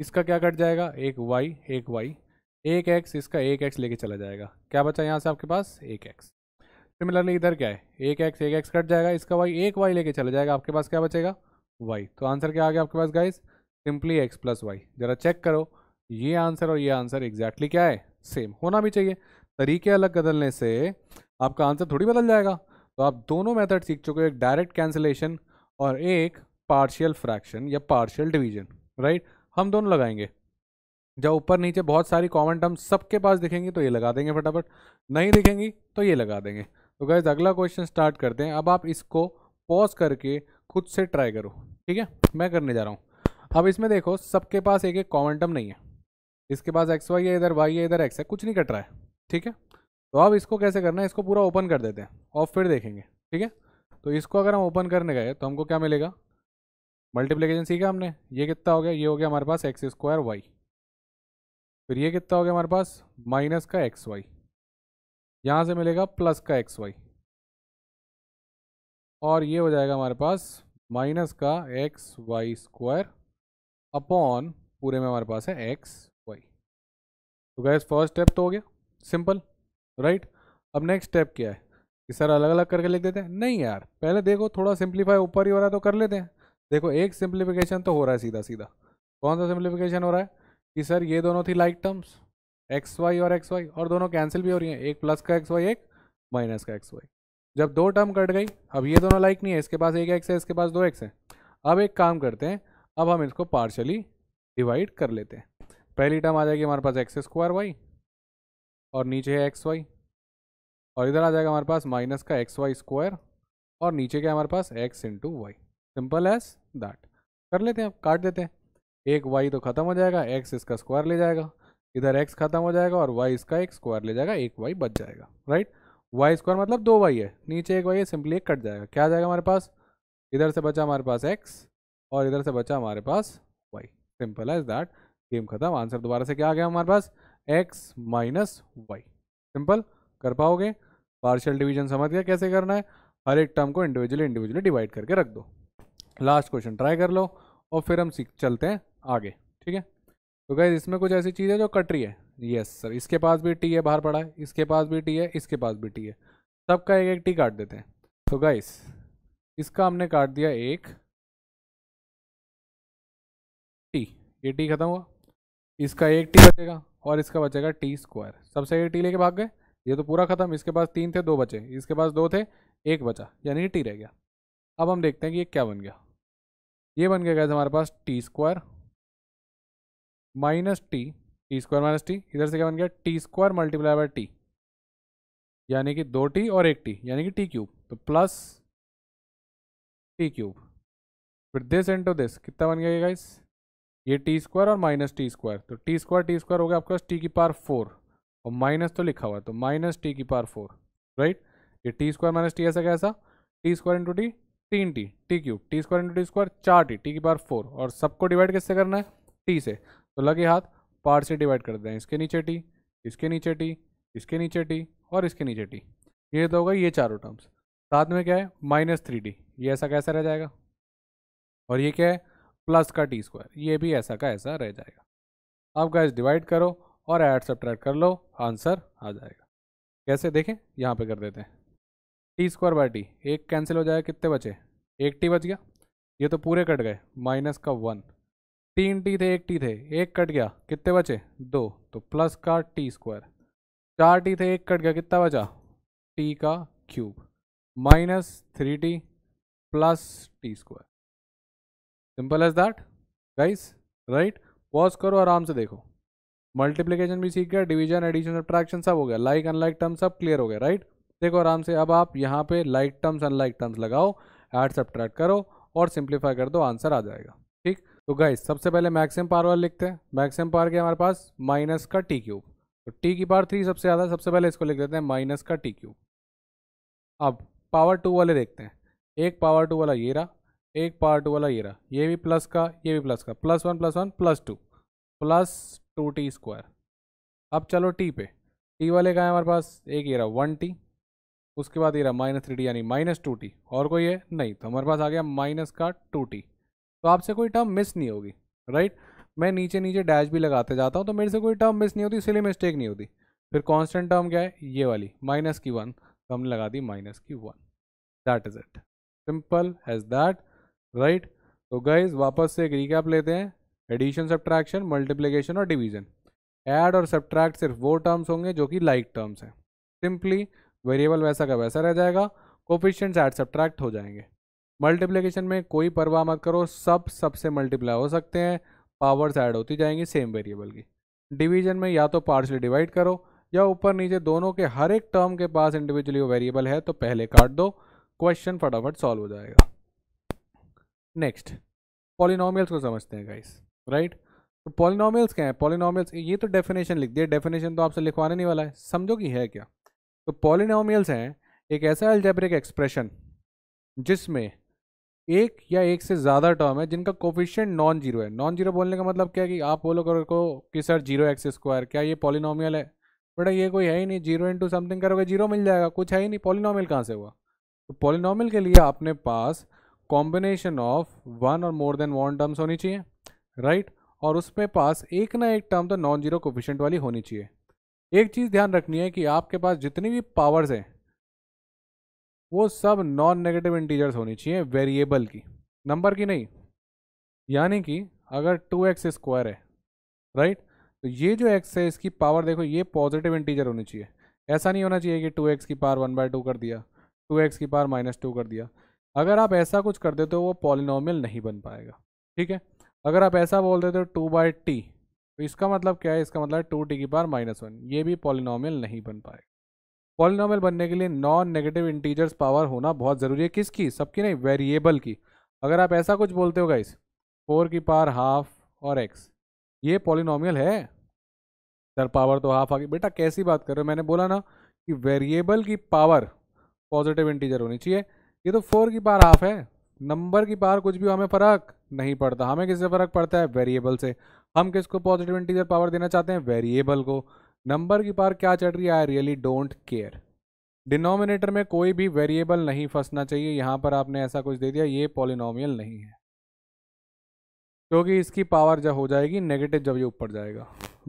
इसका क्या कट जाएगा एक वाई एक वाई एक एक्स इसका एक एक्स लेके चला जाएगा क्या बचा यहाँ से आपके पास एक एक्स सिमिलरली इधर क्या है एक एक्स एक एक्स कट जाएगा इसका वाई एक वाई लेके चला जाएगा आपके पास क्या बचेगा वाई तो आंसर क्या आ गया आपके पास guys simply x plus y ज़रा चेक करो ये आंसर और ये आंसर एग्जैक्टली क्या है सेम होना भी चाहिए तरीके अलग बदलने से आपका आंसर थोड़ी बदल जाएगा तो आप दोनों मेथड सीख चुके हो एक डायरेक्ट कैंसिलेशन और एक पार्शियल फ्रैक्शन या पार्शियल डिवीजन राइट हम दोनों लगाएंगे जब ऊपर नीचे बहुत सारी कॉमन टर्म सबके पास दिखेंगी तो ये लगा देंगे फटाफट नहीं दिखेंगी तो ये लगा देंगे तो गैस अगला क्वेश्चन स्टार्ट करते हैं अब आप इसको पॉज करके खुद से ट्राई करो ठीक है मैं करने जा रहा हूँ अब इसमें देखो सबके पास एक एक कॉमेंटम नहीं है इसके पास एक्स वाई है इधर वाई है इधर एक्स है कुछ नहीं कट रहा है ठीक है तो अब इसको कैसे करना है इसको पूरा ओपन कर देते हैं और फिर देखेंगे ठीक है तो इसको अगर हम ओपन करने गए तो हमको क्या मिलेगा मल्टीप्लीकेशन सीखा हमने ये कितना हो गया ये हो गया हमारे पास एक्स स्क्वायर वाई फिर ये कितना हो गया हमारे पास माइनस का एक्स वाई यहाँ से मिलेगा प्लस का एक्स वाई और ये हो जाएगा हमारे पास माइनस का एक्स वाई स्क्वायर अपॉन पूरे में हमारे पास है एक्स वाई तो गैस फर्स्ट स्टेप तो हो गया सिंपल राइट right? अब नेक्स्ट स्टेप क्या है कि सर अलग अलग करके लिख देते हैं नहीं यार पहले देखो थोड़ा सिंप्लीफाई ऊपर ही हो रहा है तो कर लेते हैं देखो एक सिंप्लीफिकेशन तो हो रहा है सीधा सीधा कौन सा सिंप्लीफिकेशन हो रहा है कि सर ये दोनों थी लाइक टर्म्स एक्स वाई और एक्स वाई और दोनों कैंसिल भी हो रही हैं एक प्लस का एक्स वाई एक माइनस का एक्स वाई जब दो टर्म कट गई अब ये दोनों लाइक नहीं है इसके पास एक एक्स है इसके पास दो एक्स है अब एक काम करते हैं अब हम इसको पार्शली डिवाइड कर लेते हैं पहली टर्म आ जाएगी हमारे पास एक्स स्क्वायर वाई और नीचे है एक्स वाई और इधर आ जाएगा हमारे पास माइनस का एक्स वाई स्क्वायर और नीचे क्या हमारे पास x into y simple as that कर लेते हैं काट देते हैं एक वाई तो खत्म हो जाएगा एक्स इसका स्क्वायर ले जाएगा इधर एक्स खत्म हो जाएगा और वाई इसका एक स्क्वायर ले जाएगा एक वाई बच जाएगा राइट वाई स्क्वायर मतलब दो वाई है नीचे एक वाई है सिंपली एक कट जाएगा क्या जाएगा हमारे पास इधर से बचा हमारे पास एक्स और इधर से बचा हमारे पास वाई सिंपल है इज दैट गेम खत्म आंसर दोबारा से क्या आ गया हमारे पास एक्स माइनस वाई सिंपल कर पाओगे पार्शियल डिवीजन समझ गया कैसे करना है हर एक टर्म को इंडिविजुअली इंडिविजुअली डिवाइड करके रख दो लास्ट क्वेश्चन ट्राई कर लो और फिर हम सीख चलते हैं आगे ठीक है तो गैस इसमें कुछ ऐसी चीज़ है जो कट रही है यस सर इसके पास भी टी है बाहर पड़ा है इसके पास भी टी है इसके पास भी टी है सबका एक एक टी काट देते हैं तो गैस इसका हमने काट दिया एक टी ये टी खत्म हुआ इसका एक टी बचेगा और इसका बचेगा टी स्क्वायर सबसे एक टी लेके भाग गए ये तो पूरा खत्म इसके पास तीन थे दो बचे इसके पास दो थे एक बचा यानी टी रह गया अब हम देखते हैं कि ये क्या बन गया ये बन गया गैस हमारे पास t square minus t t square minus t इधर से क्या बन गया t square multiply by t यानी कि दो टी और एक टी यानी कि टी क्यूब तो प्लस टी क्यूब फिर दिस टू दिस कितना बन गया गाइस ये टी स्क्वायर और माइनस टी स्क्वायर तो टी स्क्वायर टी स्क्वायर हो गया आपके पास टी की पार फोर और माइनस तो लिखा हुआ है तो माइनस टी की पार फोर राइट ये टी स्क्वायर माइनस टी ऐसा कैसा टी स्क्वायर इंटू टी तीन t t cube t square into t square चार टी टी की पार फोर और सबको डिवाइड किससे करना है टी से तो लगे हाथ पार से डिवाइड कर दें इसके नीचे टी इसके नीचे टी इसके नीचे टी और इसके नीचे टी ये तो होगा ये चारों टर्म्स साथ में क्या है माइनस थ्री डी ये ऐसा कैसा रह जाएगा और ये क्या है प्लस का टी स्क्वायर ये भी ऐसा का ऐसा रह जाएगा अब गैस डिवाइड करो और ऐड सब्ट्रैक्ट कर लो आंसर आ जाएगा कैसे देखें यहाँ पे कर देते हैं टी स्क्वायर बाई टी एक कैंसिल हो जाएगा कितने बचे एक टी बच गया ये तो पूरे कट गए माइनस का वन तीन टी थे एक टी थे एक कट गया कितने बचे दो तो प्लस का टी स्क्वायर चार टी थे एक कट गया कितना बचा टी का cube minus three t plus t square simple as that guys right pause करो आराम से देखो मल्टीप्लिकेशन भी सीख गया डिवीजन एडिशन सब्ट्रैक्शन सब हो गया लाइक अनलाइक टर्म सब क्लियर हो गया राइट देखो आराम से अब आप यहाँ पे लाइक टर्म्स अनलाइक टर्म्स लगाओ एड सब्ट्रैक्ट करो और सिंप्लीफाई कर दो आंसर आ जाएगा ठीक तो गाइस सबसे पहले मैक्सिमम पार वाला लिखते हैं मैक्सिमम पार के हमारे पास माइनस का टी क्यूब तो टी की पार थ्री सबसे ज़्यादा सबसे पहले इसको लिख देते हैं माइनस का टी क्यूब अब पावर टू वाले देखते हैं एक पावर टू वाला ये रहा एक पावर टू वाला ये रहा ये भी प्लस का ये भी प्लस का plus one plus one plus two plus two t square अब चलो टी पे टी वाले का है हमारे पास एक ये रहा वन टी उसके बाद ये रहा माइनस थ्री टी यानी माइनस टू टी और कोई है नहीं तो हमारे पास आ गया माइनस का टू टी तो आपसे कोई टर्म मिस नहीं होगी राइट मैं नीचे नीचे डैश भी लगाते जाता हूँ तो मेरे से कोई टर्म मिस नहीं होती इसलिए मिस्टेक नहीं होती फिर कॉन्स्टेंट टर्म क्या है ये वाली माइनस की वन तो हमने लगा दी माइनस की one that is it simple as that right तो गाइज वापस से एक रिकैप लेते हैं एडिशन सब्ट्रैक्शन मल्टीप्लीकेशन और डिवीजन ऐड और सब्ट्रैक्ट सिर्फ वो टर्म्स होंगे जो कि लाइक टर्म्स हैं सिंपली वेरिएबल वैसा का वैसा रह जाएगा कोफिशियंट्स ऐड सब्ट्रैक्ट हो जाएंगे मल्टीप्लिकेशन में कोई परवाह मत करो सब सबसे मल्टीप्लाई हो सकते हैं पावर्स ऐड होती जाएंगी सेम वेरिएबल की डिवीजन में या तो पार्शली डिवाइड करो या ऊपर नीचे दोनों के हर एक टर्म के पास इंडिविजुअली वेरिएबल है तो पहले काट दो क्वेश्चन फटाफट सॉल्व हो जाएगा नेक्स्ट पॉलिनॉमियल्स को समझते हैं गाइस राइट तो पॉलिनॉमियल्स क्या है पॉलिनोमियल्स ये तो डेफिनेशन लिख दिया डेफिनेशन तो आपसे लिखवाने नहीं वाला है समझो कि है क्या तो पॉलिनोमियल्स हैं एक ऐसा एल्जेब्रिक एक्सप्रेशन जिसमें एक या एक से ज़्यादा टर्म है जिनका कोफिशियंट नॉन जीरो है नॉन जीरो बोलने का मतलब क्या है कि आप बोलो करो को कि सर जीरो एक्स स्क्वायर क्या ये पॉलिनॉमियल है बेटा ये कोई है ही नहीं जीरो इंटू समथिंग करोगे जीरो मिल जाएगा कुछ है ही नहीं पॉलिनोमियल कहाँ से हुआ तो पॉलिनोमियल के लिए आपने पास कॉम्बिनेशन ऑफ वन और मोर देन वन टर्म्स होनी चाहिए राइट और उसमें पास एक ना एक टर्म तो नॉन जीरो कोफिशियंट वाली होनी चाहिए एक चीज़ ध्यान रखनी है कि आपके पास जितनी भी पावर्स हैं वो सब नॉन नेगेटिव इंटीजर्स होनी चाहिए वेरिएबल की नंबर की नहीं यानी कि अगर टू एक्स स्क्वायर है राइट तो ये जो एक्स है इसकी पावर देखो ये पॉजिटिव इंटीजर होनी चाहिए ऐसा नहीं होना चाहिए कि टू एक्स की पावर वन बाय टू कर दिया टू एक्स की पावर माइनस टू कर दिया अगर आप ऐसा कुछ कर देते हो वो पॉलिनोमियल नहीं बन पाएगा ठीक है अगर आप ऐसा बोल देते हो टू बाई टी तो इसका मतलब क्या है इसका मतलब टू टी की पावर माइनस वन ये भी पॉलिनोमियल नहीं बन पाएगा पॉलिनॉमल बनने के लिए नॉन नेगेटिव इंटीजर्स पावर होना बहुत ज़रूरी है किसकी सबकी नहीं वेरिएबल की अगर आप ऐसा कुछ बोलते हो गाइस फोर की पावर हाफ और एक्स ये पॉलिनॉमियल है सर पावर तो हाफ आ गई बेटा कैसी बात कर रहे हो मैंने बोला ना कि वेरिएबल की पावर पॉजिटिव इंटीजर होनी चाहिए ये तो फोर की पावर हाफ है नंबर की पावर कुछ भी हो हमें फ़र्क नहीं पड़ता हमें किससे फ़र्क पड़ता है वेरिएबल से हम किसको पॉजिटिव इंटीजर पावर देना चाहते हैं वेरिएबल को नंबर की पार क्या चढ़ रही है I really don't care denominator में कोई भी वेरिएबल नहीं फंसना चाहिए यहाँ पर आपने ऐसा कुछ दे दिया ये पॉलिनोमियल नहीं है क्योंकि इसकी पावर जब हो जाएगी नेगेटिव जब ये ऊपर जाएगा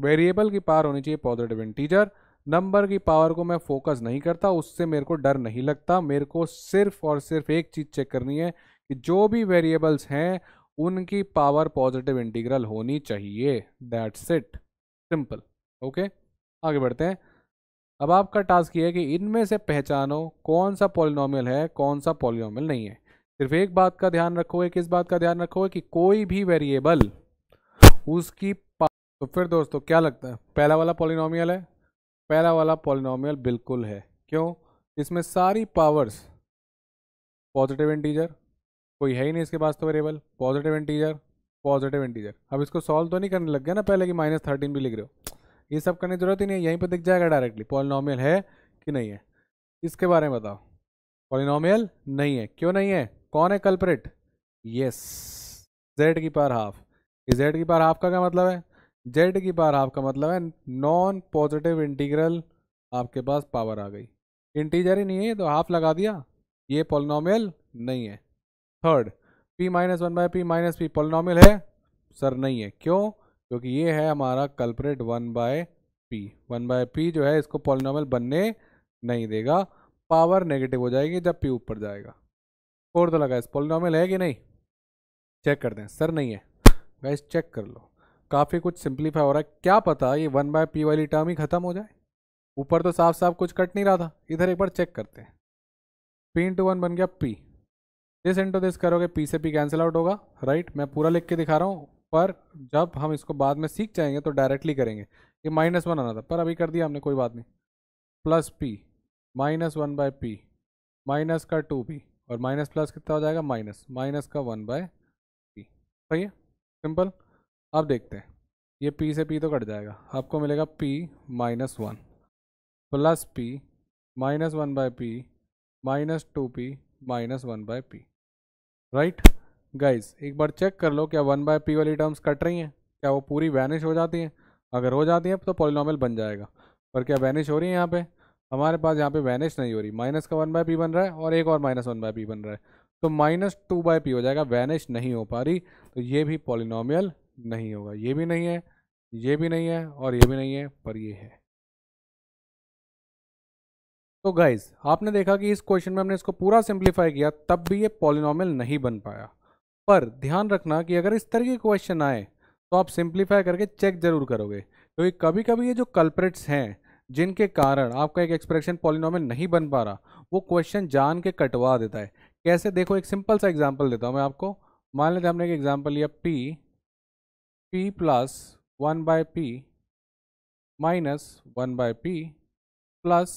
वेरिएबल की पावर होनी चाहिए पॉजिटिव इंटीजर नंबर की पावर को मैं फोकस नहीं करता उससे मेरे को डर नहीं लगता मेरे को सिर्फ और सिर्फ एक चीज़ चेक करनी है कि जो भी वेरिएबल्स हैं उनकी पावर पॉजिटिव इंटीग्रल होनी चाहिए दैट्स इट सिंपल ओके आगे बढ़ते हैं अब आपका टास्क ये है कि इनमें से पहचानो कौन सा पॉलिनोमियल है कौन सा पॉलिनोमियल नहीं है सिर्फ एक बात का ध्यान रखोगे किस बात का ध्यान रखोगे कि कोई भी वेरिएबल उसकी तो फिर दोस्तों क्या लगता है पहला वाला पॉलिनोमियल है पहला वाला पॉलिनोमियल बिल्कुल है क्यों इसमें सारी पावर्स पॉजिटिव इंटीजर कोई है ही नहीं इसके पास तो variable positive integer positive integer अब इसको सॉल्व तो नहीं करने लग गया ना पहले कि माइनस थर्टीन भी लिख रहे हो ये सब करने की जरूरत ही नहीं है यहीं पर दिख जाएगा डायरेक्टली पॉलिनॉमियल है कि नहीं है इसके बारे में बताओ पॉलिनॉमियल नहीं है क्यों नहीं है कौन है कल्परेट यस जेड की पार हाफ ये जेड की पार हाफ का क्या मतलब है जेड की पार हाफ का मतलब है नॉन पॉजिटिव इंटीग्रल आपके पास पावर आ गई इंटीजर ही नहीं है तो हाफ लगा दिया ये पोलिनोमियल नहीं है third p minus one by p minus p polynomial है सर नहीं है क्यों क्योंकि ये है हमारा culprit one by p one by p जो है इसको पॉलिनॉमल बनने नहीं देगा पावर नेगेटिव हो जाएगी जब पी ऊपर जाएगा फोर तो लगा इस पॉलिनॉमल है कि नहीं चेक कर दें सर नहीं है गाइस चेक कर लो काफ़ी कुछ सिंप्लीफाई हो रहा है क्या पता ये वन बाय पी वाली टर्म ही ख़त्म हो जाए ऊपर तो साफ साफ कुछ कट नहीं रहा था इधर एक बार चेक करते हैं पी इंटू वन बन गया पी दिस इंटू दिस करोगे पी से पी कैंसिल आउट होगा राइट मैं पूरा लिख के दिखा रहा हूँ पर जब हम इसको बाद में सीख जाएंगे तो डायरेक्टली करेंगे ये माइनस वन आना था पर अभी कर दिया हमने कोई बात नहीं plus p minus one by p minus का टू पी और माइनस प्लस कितना हो जाएगा माइनस माइनस का वन बाय पी सही है सिंपल अब देखते हैं ये पी से पी तो कट जाएगा आपको मिलेगा p minus one plus p minus one by p minus two p minus one by p right guys एक बार चेक कर लो क्या वन बाय पी वाली टर्म्स कट रही हैं क्या वो पूरी वैनिश हो जाती हैं अगर हो जाती हैं तो पॉलिनॉमल बन जाएगा पर क्या वैनिश हो रही है यहाँ पे हमारे पास यहाँ पे वैनिश नहीं हो रही माइनस का वन बाय पी बन रहा है और एक और माइनस वन बाय पी बन रहा है तो माइनस टू बाय पी हो जाएगा वैनिश नहीं हो पा रही तो ये भी पॉलिनॉमियल नहीं होगा ये भी नहीं है ये भी नहीं है और ये भी नहीं है पर ये है तो गाइज आपने देखा कि इस क्वेश्चन में हमने इसको पूरा सिंप्लीफाई किया तब भी ये पॉलिनॉमल नहीं बन पाया पर ध्यान रखना कि अगर इस तरह के क्वेश्चन आए तो आप सिंप्लीफाई करके चेक जरूर करोगे क्योंकि तो कभी कभी ये जो कल्प्रेट्स हैं जिनके कारण आपका एक एक्सप्रेशन पॉलिनोमियल नहीं बन पा रहा वो क्वेश्चन जान के कटवा देता है कैसे देखो एक सिंपल सा एग्जाम्पल देता हूँ मैं आपको मान लेते हमने एक एग्जाम्पल लिया p p plus one by p minus one by p plus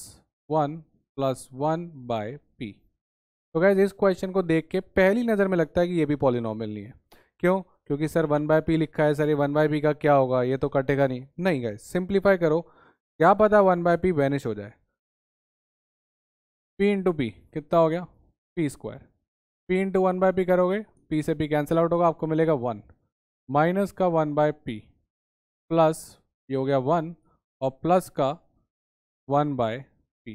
one plus one by तो गैज इस क्वेश्चन को देख के पहली नज़र में लगता है कि ये भी पॉलिनॉमल नहीं है क्यों क्योंकि सर वन बाय पी लिखा है सर ये वन बाय पी का क्या होगा ये तो कटेगा नहीं नहीं गैज सिंप्लीफाई करो क्या पता वन बाय पी वैनिश हो जाए पी इंटू पी कितना हो गया p square p into one by p करोगे पी से पी कैंसिल आउट होगा आपको मिलेगा वन माइनस का वन बाय पी प्लस ये हो गया वन और प्लस का वन बाय पी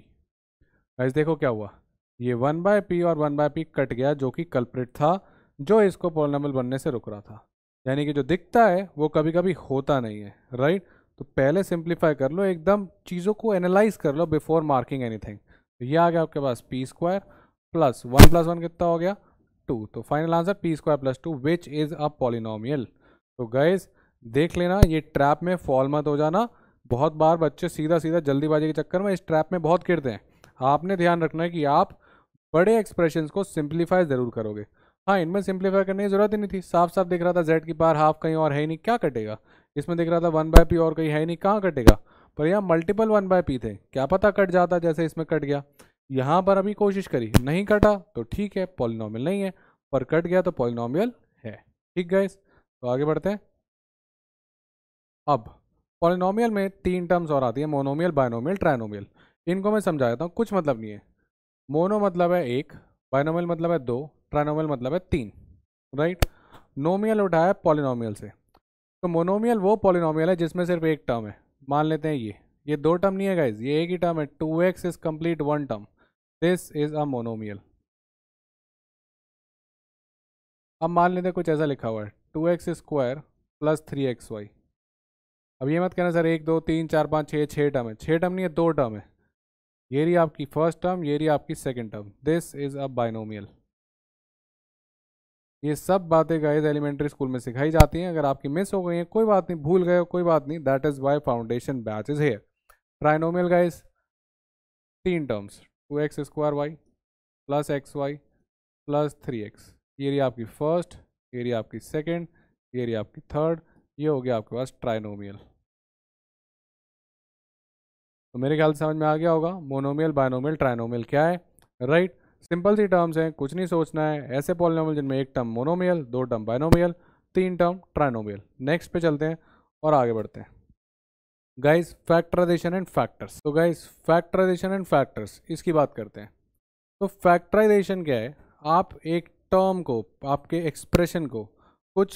गाइज देखो क्या हुआ ये वन बाय पी और वन बाय पी कट गया जो कि कल्प्रिट था जो इसको पॉलिनोमियल बनने से रुक रहा था यानी कि जो दिखता है वो कभी कभी होता नहीं है राइट तो पहले सिंप्लीफाई कर लो एकदम चीज़ों को एनालाइज कर लो बिफोर मार्किंग एनीथिंग तो ये आ गया आपके पास p square plus one plus one कितना हो गया टू तो final answer p square plus two which is a polynomial तो गैस देख लेना ये ट्रैप में फॉल मत हो जाना बहुत बार बच्चे सीधा सीधा जल्दीबाजी के चक्कर में इस ट्रैप में बहुत गिरते हैं आपने ध्यान रखना है कि आप बड़े एक्सप्रेशन को सिंप्लीफाई ज़रूर करोगे हाँ इनमें सिंप्लीफाई करने की जरूरत ही नहीं थी साफ साफ दिख रहा था जेड की पार हाफ कहीं और है ही नहीं क्या कटेगा इसमें दिख रहा था वन बाय पी और कहीं है ही नहीं कहाँ कटेगा पर यहाँ मल्टीपल वन बाय पी थे क्या पता कट जाता जैसे इसमें कट गया यहाँ पर अभी कोशिश करी नहीं कटा तो ठीक है पॉलिनॉमियल नहीं है पर कट गया तो पॉलिनॉमियल है ठीक गए तो आगे बढ़ते हैं अब पॉलिनॉमियल में तीन टर्म्स और आती है मोनोमियल बायनोमियल ट्राइनोमियल इनको मैं समझाता हूँ कुछ मतलब नहीं है मोनो मतलब है एक बायनोमियल मतलब है दो ट्राइनोमियल मतलब है तीन राइट नोमियल उठाया पॉलिनोमियल से तो मोनोमियल वो पॉलिनोमियल है जिसमें सिर्फ एक टर्म है मान लेते हैं ये ये दो टर्म नहीं है गाइज ये एक ही टर्म है two x is complete one term this is a monomial अब मान लेते हैं कुछ ऐसा लिखा हुआ है two x square plus three x y अब ये मत कहना सर एक दो तीन चार पाँच छः छः टर्म है छः टर्म नहीं है दो टर्म है ये रही आपकी फर्स्ट टर्म ये रही आपकी second term this is a binomial ये सब बातें गाइज एलिमेंट्री स्कूल में सिखाई जाती हैं अगर आपकी मिस हो गई हैं कोई बात नहीं भूल गए कोई बात नहीं that is why foundation batch is here trinomial guys तीन terms two x square y plus x y plus three x ये रही आपकी फर्स्ट ये रही आपकी सेकेंड ये रही आपकी थर्ड ये हो गया आपके पास ट्राइनोमियल तो मेरे ख्याल से समझ में आ गया होगा मोनोमियल बायनोमियल ट्राइनोमियल क्या है राइट सिंपल सी टर्म्स हैं कुछ नहीं सोचना है ऐसे पॉलिनोमियल जिनमें एक टर्म मोनोमियल दो टर्म बायनोमियल तीन टर्म ट्राइनोमियल नेक्स्ट पे चलते हैं और आगे बढ़ते हैं गाइस फैक्टराइजेशन एंड फैक्टर्स तो गाइस फैक्टराइजेशन एंड फैक्टर्स इसकी बात करते हैं तो फैक्टराइजेशन क्या है आप एक टर्म को आपके एक्सप्रेशन को कुछ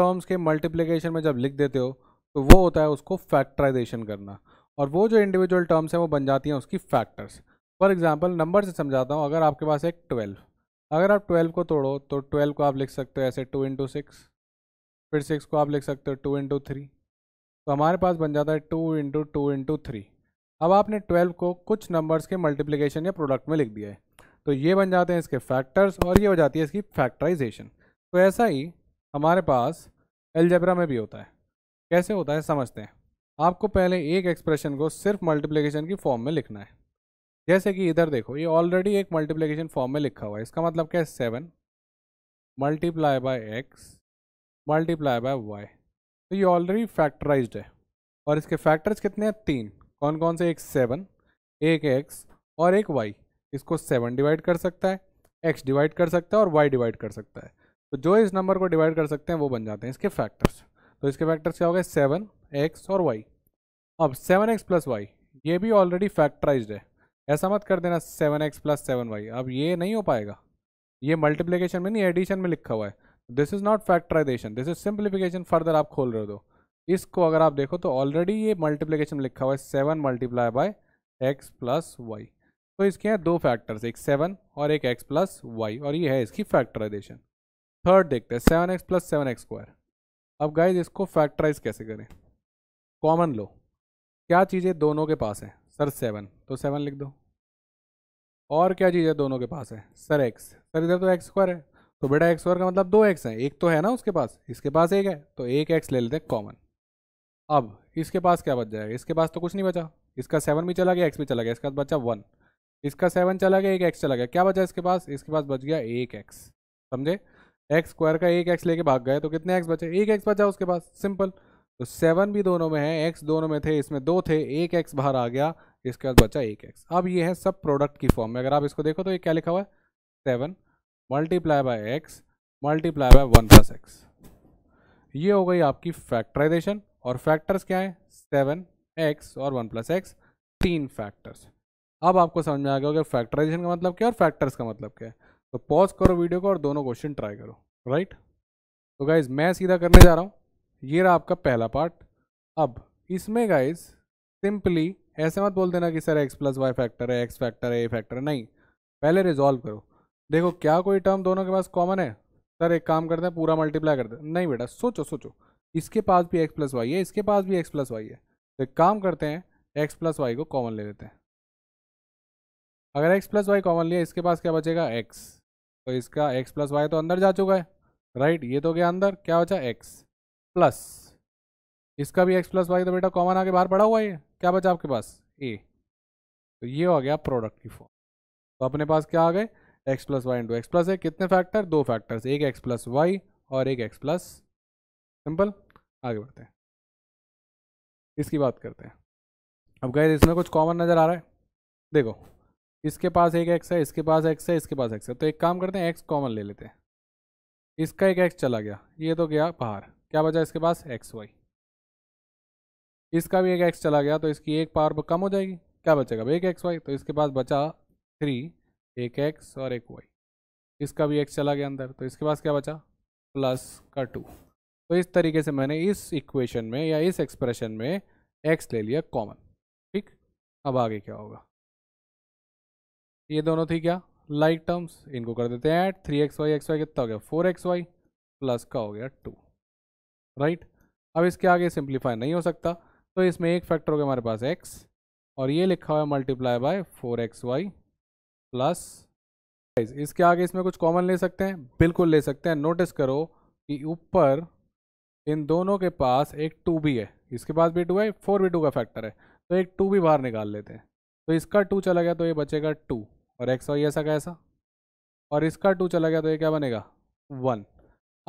टर्म्स के मल्टीप्लिकेशन में जब लिख देते हो तो वो होता है उसको फैक्टराइजेशन करना और वो जो इंडिविजुअल टर्म्स हैं वो बन जाती हैं उसकी फैक्टर्स फॉर एग्जाम्पल नंबर से समझाता हूँ अगर आपके पास एक ट्वेल्व अगर आप ट्वेल्व को तोड़ो तो ट्वेल्व को आप लिख सकते हो ऐसे टू इंटू सिक्स फिर सिक्स को आप लिख सकते हो टू इंटू थ्री तो हमारे पास बन जाता है two into two into three अब आपने ट्वेल्व को कुछ नंबर्स के मल्टीप्लिकेशन या प्रोडक्ट में लिख दिया है तो ये बन जाते हैं इसके फैक्टर्स और ये हो जाती है इसकी फैक्टराइजेशन तो ऐसा ही हमारे पास एलजेब्रा में भी होता है कैसे होता है समझते हैं आपको पहले एक एक्सप्रेशन को सिर्फ मल्टीप्लीकेशन की फॉर्म में लिखना है जैसे कि इधर देखो ये ऑलरेडी एक मल्टीप्लिकेशन फॉर्म में लिखा हुआ है इसका मतलब क्या है seven multiply by x multiply by y तो ये ऑलरेडी फैक्टराइज्ड है और इसके फैक्टर्स कितने हैं तीन कौन कौन से एक सेवन एक एक्स और एक वाई इसको सेवन डिवाइड कर सकता है एक्स डिवाइड कर सकता है और वाई डिवाइड कर सकता है तो जो इस नंबर को डिवाइड कर सकते हैं वो बन जाते हैं इसके फैक्टर्स तो इसके फैक्टर्स क्या हो गए सेवन एक्स और वाई अब सेवन एक्स प्लस वाई ये भी ऑलरेडी फैक्टराइज है ऐसा मत कर देना seven x plus seven y अब ये नहीं हो पाएगा ये मल्टीप्लीकेशन में नहीं एडिशन में लिखा हुआ है this is not factorization this is simplification further आप खोल रहे हो तो। इसको अगर आप देखो तो ऑलरेडी ये मल्टीप्लीकेशन लिखा हुआ है seven multiply by x plus y तो इसके हैं दो फैक्टर्स एक सेवन और एक एक्स प्लस वाई और ये है इसकी फैक्टराइजेशन थर्ड देखते हैं seven x plus seven x square अब गाइज इसको फैक्टराइज कैसे करें कॉमन लो क्या चीज़ें दोनों के पास हैं सर सेवन तो सेवन लिख दो और क्या चीज़ें दोनों के पास है सर एक्स सर इधर तो एक्स स्क्वायर है तो बेटा एक्स स्क्वायर का मतलब दो एक्स हैं एक तो है ना उसके पास इसके पास एक है तो एक एक्स ले लेते हैं कॉमन अब इसके पास क्या बच जाएगा इसके पास तो कुछ नहीं बचा इसका सेवन भी चला गया एक्स भी चला गया इसका बचा वन इसका सेवन चला गया एक एक्स चला गया क्या बचा इसके पास इसके पास बच गया एक एक्स समझे एक्स स्क्वायर का एक एक्स लेके भाग गए तो कितने एक्स बचे एक एक्स बचा उसके पास सिंपल तो सेवन भी दोनों में है एक्स दोनों में थे इसमें दो थे एक एक्स बाहर आ गया इसके बाद बचा एक एक्स अब ये है सब प्रोडक्ट की फॉर्म में अगर आप इसको देखो तो ये क्या लिखा हुआ है seven multiply by x multiply by one plus x ये हो गई आपकी फैक्टराइजेशन और फैक्टर्स क्या है सेवन एक्स और वन प्लस एक्स तीन फैक्टर्स अब आपको समझ में आ गया होगा फैक्टराइजेशन का मतलब क्या और फैक्टर्स का मतलब क्या है तो पॉज करो वीडियो को और दोनों क्वेश्चन ट्राई करो राइट तो गाइज मैं सीधा करने जा रहा हूँ ये रहा आपका पहला पार्ट अब इसमें गाइज सिंपली ऐसे मत बोल देना कि sir x plus y factor है एक्स फैक्टर है ए फैक्टर है नहीं पहले रिजॉल्व करो देखो क्या कोई टर्म दोनों के पास कॉमन है सर एक काम करते हैं पूरा मल्टीप्लाई करते हैं नहीं बेटा सोचो सोचो इसके पास भी एक्स प्लस वाई है इसके पास भी एक्स प्लस वाई है तो एक काम करते हैं एक्स प्लस वाई को कॉमन ले लेते हैं अगर एक्स प्लस वाई कॉमन लिया इसके पास क्या बचेगा एक्स तो इसका एक्स प्लस वाई तो अंदर जा चुका है राइट ये तो गया अंदर क्या बचा x एक्स प्लस इसका भी एक्स प्लस वाई तो बेटा कॉमन आके बाहर पड़ा हुआ है क्या बचा आपके पास ए तो ये हो गया प्रोडक्ट की फॉर्म तो अपने पास क्या आ गए x plus y into x plus a कितने फैक्टर दो फैक्टर्स एक एक्स प्लस वाई और एक एक्स प्लस सिंपल आगे बढ़ते हैं इसकी बात करते हैं अब गए इसमें कुछ कॉमन नज़र आ रहा है देखो इसके पास एक एक्स है इसके पास एक्स है इसके पास एक्स है तो एक काम करते हैं एक्स कॉमन ले लेते हैं इसका एक एक्स चला गया ये तो गया बाहर क्या बचा इसके पास एक्स वाई इसका भी एक एक्स चला गया तो इसकी एक पावर कम हो जाएगी क्या बचेगा एक एक्स वाई तो इसके पास बचा थ्री एक एक्स और एक वाई इसका भी एक्स चला गया अंदर तो इसके पास क्या बचा प्लस का टू तो इस तरीके से मैंने इस इक्वेशन में या इस एक्सप्रेशन में एक्स ले लिया कॉमन ठीक अब आगे क्या होगा ये दोनों थी क्या लाइक टर्म्स इनको कर देते हैं add three x y x y कितना हो गया फोर एक्स वाई प्लस का हो गया टू राइट अब इसके आगे सिंप्लीफाई नहीं हो सकता तो इसमें एक फैक्टर हो गया हमारे पास एक्स और ये लिखा हुआ है multiply by four x y plus इसके आगे इसमें कुछ कॉमन ले सकते हैं बिल्कुल ले सकते हैं नोटिस करो कि ऊपर इन दोनों के पास एक टू भी है इसके पास भी टू है फोर भी टू का फैक्टर है तो एक टू भी बाहर निकाल लेते हैं तो इसका टू चला गया तो ये बचेगा टू और एक्स वाई ऐसा कैसा और इसका टू चला गया तो ये क्या बनेगा वन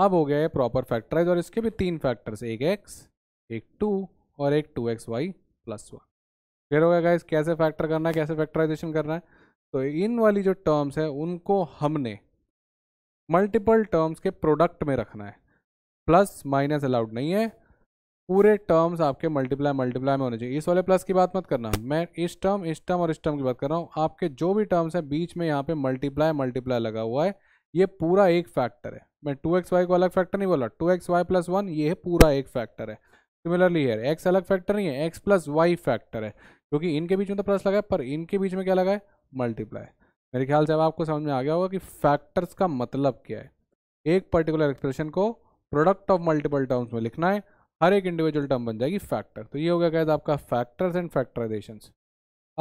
अब हो गया ये प्रॉपर फैक्टराइज और इसके भी तीन फैक्टर्स एक एक्स एक टू और एक two x y plus one फिर हो गया गाइस कैसे फैक्टर करना है कैसे फैक्टराइजेशन करना है तो इन वाली जो टर्म्स है उनको हमने मल्टीपल टर्म्स के प्रोडक्ट में रखना है प्लस माइनस अलाउड नहीं है पूरे टर्म्स आपके मल्टीप्लाई मल्टीप्लाई में होने चाहिए इस वाले प्लस की बात मत करना मैं इस टर्म इस टर्म और इस टर्म की बात कर रहा हूँ आपके जो भी टर्म्स हैं बीच में यहाँ पे मल्टीप्लाई मल्टीप्लाई लगा हुआ है ये पूरा एक फैक्टर है मैं टू एक्स वाई को अलग फैक्टर नहीं बोला two x y plus one ये है पूरा एक फैक्टर है सिमिलरली है एक्स अलग फैक्टर नहीं है एक्स प्लस वाई फैक्टर है क्योंकि इनके बीच में तो प्लस लगा है पर इनके बीच में क्या लगा है मल्टीप्लाई मेरे ख्याल से अब आपको समझ में आ गया होगा कि फैक्टर्स का मतलब क्या है एक पर्टिकुलर एक्सप्रेशन को प्रोडक्ट ऑफ मल्टीपल टर्म्स में लिखना है हर एक इंडिविजुअल टर्म बन जाएगी फैक्टर तो ये हो गया कैद आपका फैक्टर्स एंड फैक्टराइजेशन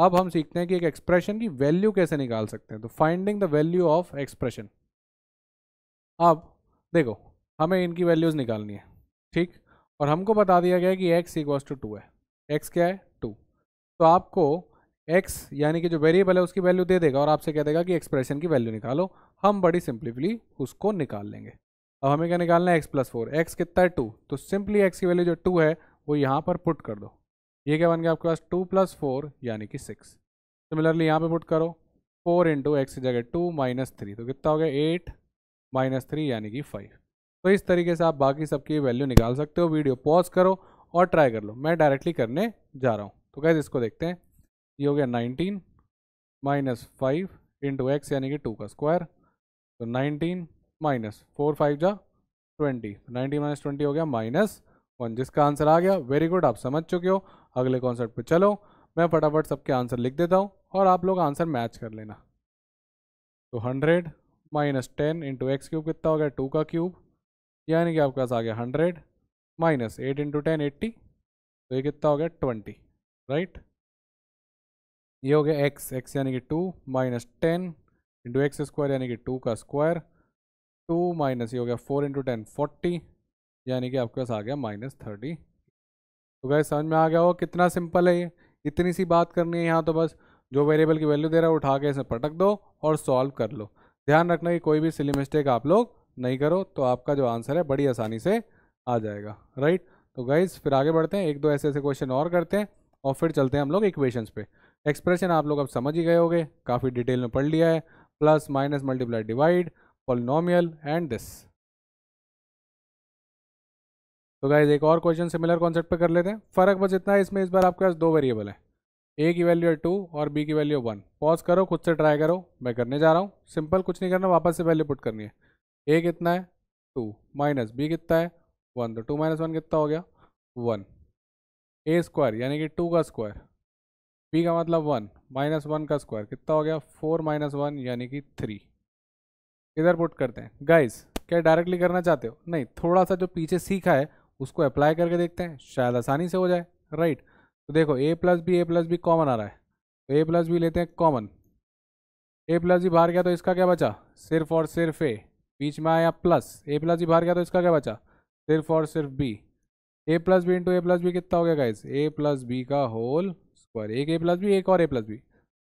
अब हम सीखते हैं कि एक एक्सप्रेशन की वैल्यू कैसे निकाल सकते हैं तो finding the value of expression अब देखो हमें इनकी वैल्यूज़ निकालनी है ठीक और हमको बता दिया गया कि x इक्वल्स टू टू है x क्या है टू तो आपको x यानी कि जो वेरिएबल है उसकी वैल्यू दे देगा और आपसे कह देगा कि एक्सप्रेशन की वैल्यू निकालो हम बड़ी सिंपलीफली उसको निकाल लेंगे अब हमें क्या निकालना है एक्स प्लस फोर एक्स कितना है टू तो सिंपली एक्स की वैल्यू जो टू है वो यहाँ पर पुट कर दो ये क्या बन गया आपके पास टू प्लस फोर यानी कि सिक्स सिमिलरली यहाँ पर पुट करो फोर इंटू एक्स की जगह टू माइनस थ्री तो कितना हो गया एट माइनस थ्री यानी कि फाइव तो इस तरीके से आप बाकी सबकी वैल्यू निकाल सकते हो वीडियो पॉज करो और ट्राई कर लो मैं डायरेक्टली करने जा रहा हूँ तो कैसे इसको देखते हैं ये हो गया nineteen minus five into x यानी कि टू का स्क्वायर तो नाइनटीन माइनस फोर फाइव जा ट्वेंटी नाइन्टी माइनस ट्वेंटी हो गया माइनस वन जिसका आंसर आ गया वेरी गुड आप समझ चुके हो अगले कॉन्सेप्ट पे चलो मैं फटाफट सबके आंसर लिख देता हूँ और आप लोग आंसर मैच कर लेना तो hundred minus ten into x cube कितना हो गया टू का क्यूब यानी कि आपके पास आ गया hundred minus eight into ten eighty तो ये कितना हो गया ट्वेंटी राइट ये हो गया एक्स एक्स यानी कि two minus ten into x square यानी कि टू का स्क्वायर टू माइनस ये हो गया फोर इंटू टेन फोर्टी यानी कि आपके पास आ गया माइनस थर्टी तो गए समझ में आ गया हो कितना सिंपल है ये इतनी सी बात करनी है यहाँ तो बस जो वेरिएबल की वैल्यू दे रहा है उठा के इसे पटक दो और सॉल्व कर लो ध्यान रखना कि कोई भी सिली मिस्टेक आप लोग नहीं करो तो आपका जो आंसर है बड़ी आसानी से आ जाएगा राइट तो गाइज फिर आगे बढ़ते हैं एक दो ऐसे ऐसे क्वेश्चन और करते हैं और फिर चलते हैं हम लोग इक्वेशंस पे एक्सप्रेशन आप लोग अब समझ ही गए होगे काफ़ी डिटेल में पढ़ लिया है plus minus multiply divide polynomial and this तो गाइज एक और क्वेश्चन सिमिलर कॉन्सेप्ट पे कर लेते हैं फर्क बस इतना है इसमें इस बार आपके पास दो वेरिएबल हैं ए की वैल्यू है टू और बी की वैल्यू वन पॉज करो खुद से ट्राई करो मैं करने जा रहा हूँ सिंपल कुछ नहीं करना वापस से वैल्यू पुट करनी है ए कितना है टू माइनस बी कितना है वन तो टू माइनस वन कितना हो गया वन ए स्क्वायर यानी कि टू का स्क्वायर बी का मतलब वन माइनस वन का स्क्वायर कितना हो गया फोर माइनस वन यानी कि थ्री इधर पुट करते हैं गाइस क्या डायरेक्टली करना चाहते हो नहीं थोड़ा सा जो पीछे सीखा है उसको अप्लाई करके देखते हैं शायद आसानी से हो जाए राइट तो देखो a plus b a plus b common आ रहा है तो ए प्लस बी लेते हैं कॉमन ए प्लस बी बाहर गया तो इसका क्या बचा सिर्फ और सिर्फ ए बीच में आया प्लस ए प्लस बी बाहर गया तो इसका क्या बचा सिर्फ और सिर्फ b a plus b into a plus b कितना हो गया गाइस ए प्लस बी का होल स्क्वायर एक ए प्लस बी एक और ए प्लस बी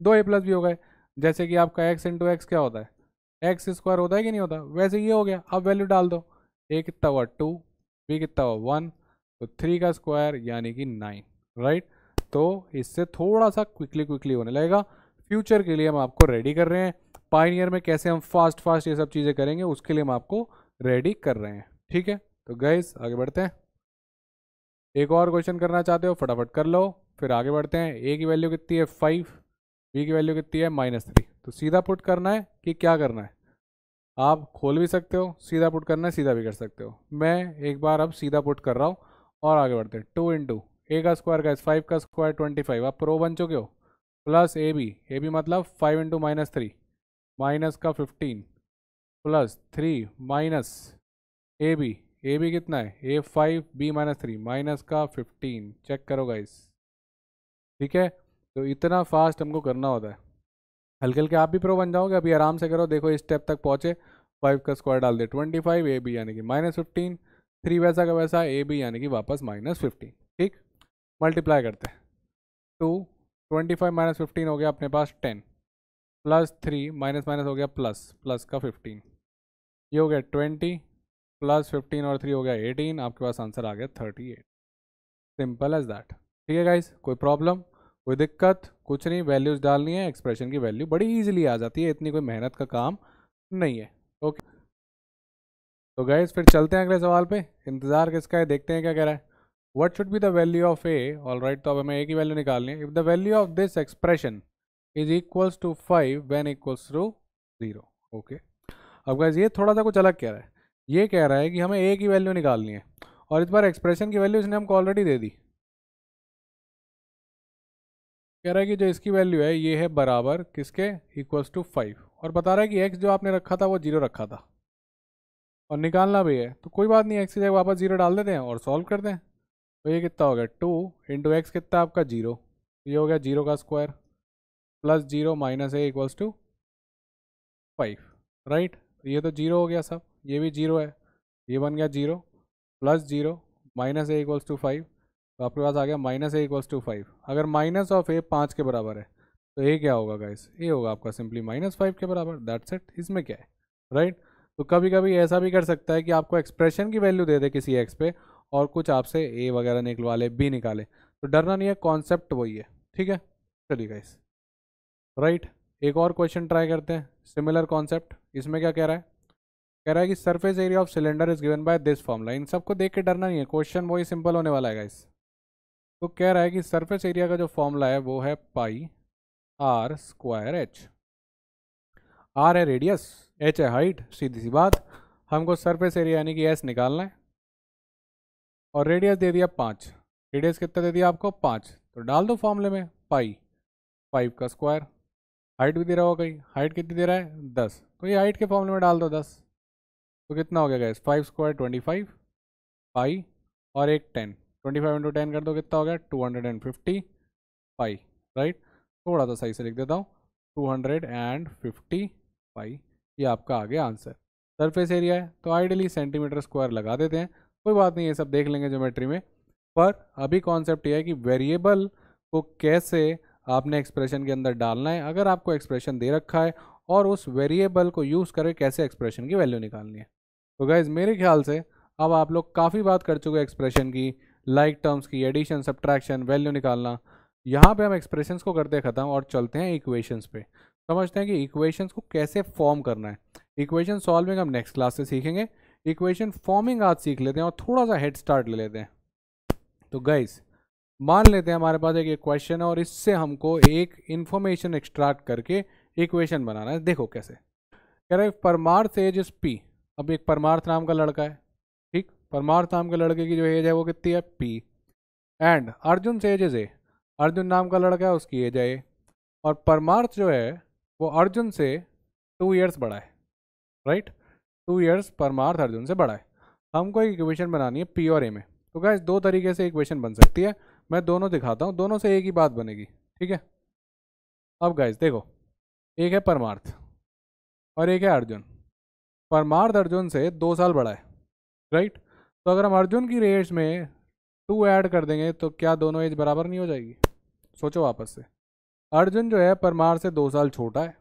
दो ए प्लस बी हो गए जैसे कि आपका एक्स इंटू एक्स क्या होता है एक्स स्क्वायर होता है कि नहीं होता वैसे ये हो गया अब वैल्यू डाल दो ए कितना हुआ टू बी कितना हुआ वन तो थ्री का स्क्वायर यानी कि नाइन राइट तो इससे थोड़ा सा क्विकली क्विकली होने लगेगा फ्यूचर के लिए हम आपको रेडी कर रहे हैं पाइनियर में कैसे हम फास्ट फास्ट ये सब चीज़ें करेंगे उसके लिए हम आपको रेडी कर रहे हैं ठीक है तो गैस आगे बढ़ते हैं एक और क्वेश्चन करना चाहते हो फटाफट कर लो फिर आगे बढ़ते हैं ए की वैल्यू कितनी है फाइव बी की वैल्यू कितनी है माइनस थ्री तो सीधा पुट करना है कि क्या करना है आप खोल भी सकते हो सीधा पुट करना है सीधा भी कर सकते हो मैं एक बार अब सीधा पुट कर रहा हूँ और आगे बढ़ते हैं टू इन टू ए का स्क्वायर का फाइव का स्क्वायर ट्वेंटी फाइव आप प्रो बन चुके हो plus a b a b मतलब five into minus three minus का fifteen plus three minus a b a b कितना है a five b minus three minus का फिफ्टीन चेक करो गाइस ठीक है तो इतना फास्ट हमको करना होता है हल्के हल्के आप भी प्रो बन जाओगे अभी आराम से करो देखो इस स्टेप तक पहुँचे फाइव का स्क्वायर डाल दे ट्वेंटी फाइव ए बी यानी कि माइनस फिफ्टीन थ्री वैसा का वैसा ए बी यानी कि वापस माइनस फिफ्टीन ठीक मल्टीप्लाई करते हैं two twenty five minus fifteen हो गया अपने पास ten plus three minus minus हो गया प्लस प्लस का फिफ्टीन ये हो गया ट्वेंटी प्लस फिफ्टीन और थ्री हो गया एटीन आपके पास आंसर आ गया thirty eight simple as that ठीक है गाइज कोई प्रॉब्लम कोई दिक्कत कुछ नहीं वैल्यूज़ डालनी है एक्सप्रेशन की वैल्यू बड़ी ईजिली आ जाती है इतनी कोई मेहनत का काम नहीं है ओके तो गैस फिर चलते हैं अगले सवाल पे इंतज़ार किसका है देखते हैं क्या कह रहा है what should be the value of a all right तो अब हमें ए की वैल्यू निकालनी है if the value of this expression is equals to five when equals to zero okay अब गैस ये थोड़ा सा कुछ अलग कह रहा है ये कह रहा है कि हमें ए की वैल्यू निकालनी है और इस बार एक्सप्रेशन की वैल्यू इसने हमको ऑलरेडी दे दी कह रहा है कि जो इसकी वैल्यू है ये है बराबर किसके इक्वल्स टू फाइव और बता रहा है कि एक्स जो आपने रखा था वो जीरो रखा था और निकालना भी है तो कोई बात नहीं एक्स की जगह वापस जीरो डाल देते हैं और सॉल्व कर दें तो ये कितना हो गया टू इंटू एक्स कितना आपका जीरो ये हो गया जीरो का square plus zero minus a equals to five right ये तो जीरो हो गया सब ये भी जीरो है ये बन गया zero plus zero minus a equals to five तो आपके पास आ गया minus a equals to five अगर माइनस ऑफ ए पाँच के बराबर है तो ए क्या होगा गाइस ए होगा आपका सिंपली माइनस फाइव के बराबर दैट सेट इसमें क्या है राइट right? तो कभी कभी ऐसा भी कर सकता है कि आपको एक्सप्रेशन की वैल्यू दे दे किसी एक्स पे और कुछ आपसे ए वगैरह निकलवा ले बी निकाले तो डरना नहीं है कॉन्सेप्ट वही है ठीक है चलिए गाइस राइट एक और क्वेश्चन ट्राई करते हैं सिमिलर कॉन्सेप्ट इसमें क्या कह रहा है कह रहा है कि surface area of cylinder is given by this formula इन सबको देख के डरना नहीं है क्वेश्चन वही सिंपल होने वाला है गाइस तो कह रहा है कि सरफेस एरिया का जो फॉर्मूला है वो है pi r square h r है रेडियस एच है हाइट सीधी सी बात हमको सरफेस एरिया यानी कि एस निकालना है और रेडियस दे दिया पाँच रेडियस कितना दे दिया आपको पाँच तो डाल दो फॉर्मूले में पाई फाइव का स्क्वायर हाइट भी दे रहा होगा कहीं हाइट कितनी दे रहा है दस तो ये हाइट के फॉर्मूले में डाल दो दस तो कितना हो गया guys five square twenty five pi और एक ten twenty five into ten कर दो कितना हो गया two hundred and fifty pi right थोड़ा सा सही से लिख देता हूँ two hundred and fifty pi ये आपका आ गया आंसर सरफेस एरिया है तो आइडियली सेंटीमीटर स्क्वायर लगा देते हैं कोई बात नहीं ये सब देख लेंगे ज्योमेट्री में पर अभी कॉन्सेप्ट ये है कि वेरिएबल को कैसे आपने एक्सप्रेशन के अंदर डालना है अगर आपको एक्सप्रेशन दे रखा है और उस वेरिएबल को यूज़ करके कैसे एक्सप्रेशन की वैल्यू निकालनी है तो गाइज मेरे ख्याल से अब आप लोग काफ़ी बात कर चुके हैं एक्सप्रेशन की लाइक like टर्म्स की एडिशन सब्ट्रैक्शन वैल्यू निकालना यहाँ पे हम एक्सप्रेशंस को करते ख़त्म और चलते हैं इक्वेशंस पे समझते हैं कि इक्वेशंस को कैसे फॉर्म करना है इक्वेशन सॉल्विंग हम नेक्स्ट क्लास से सीखेंगे इक्वेशन फॉर्मिंग आज सीख लेते हैं और थोड़ा सा हेड स्टार्ट ले लेते हैं तो गाइस मान लेते हैं हमारे पास एक क्वेश्चन है और इससे हमको एक इन्फॉर्मेशन एक्सट्रैक्ट करके इक्वेशन बनाना है देखो कैसे कह रहे परमार्थ एज एस पी अब एक परमार्थ नाम का लड़का है परमार्थ नाम के लड़के की जो एज है वो कितनी है पी एंड अर्जुन से एज इज ए अर्जुन नाम का लड़का है उसकी एज है ए और परमार्थ जो है वो अर्जुन से टू ईयर्स बड़ा है राइट टू ईयर्स परमार्थ अर्जुन से बड़ा है हमको एक इक्वेशन बनानी है पी और ए में तो क्या दो तरीके से इक्वेशन बन सकती है मैं दोनों दिखाता हूँ दोनों से एक ही बात बनेगी ठीक है अब गाइज देखो एक है परमार्थ और एक है अर्जुन परमार्थ अर्जुन से दो साल बड़ा है राइट तो अगर हम अर्जुन की रेट्स में टू ऐड कर देंगे तो क्या दोनों एज बराबर नहीं हो जाएगी सोचो वापस से अर्जुन जो है परमार से दो साल छोटा है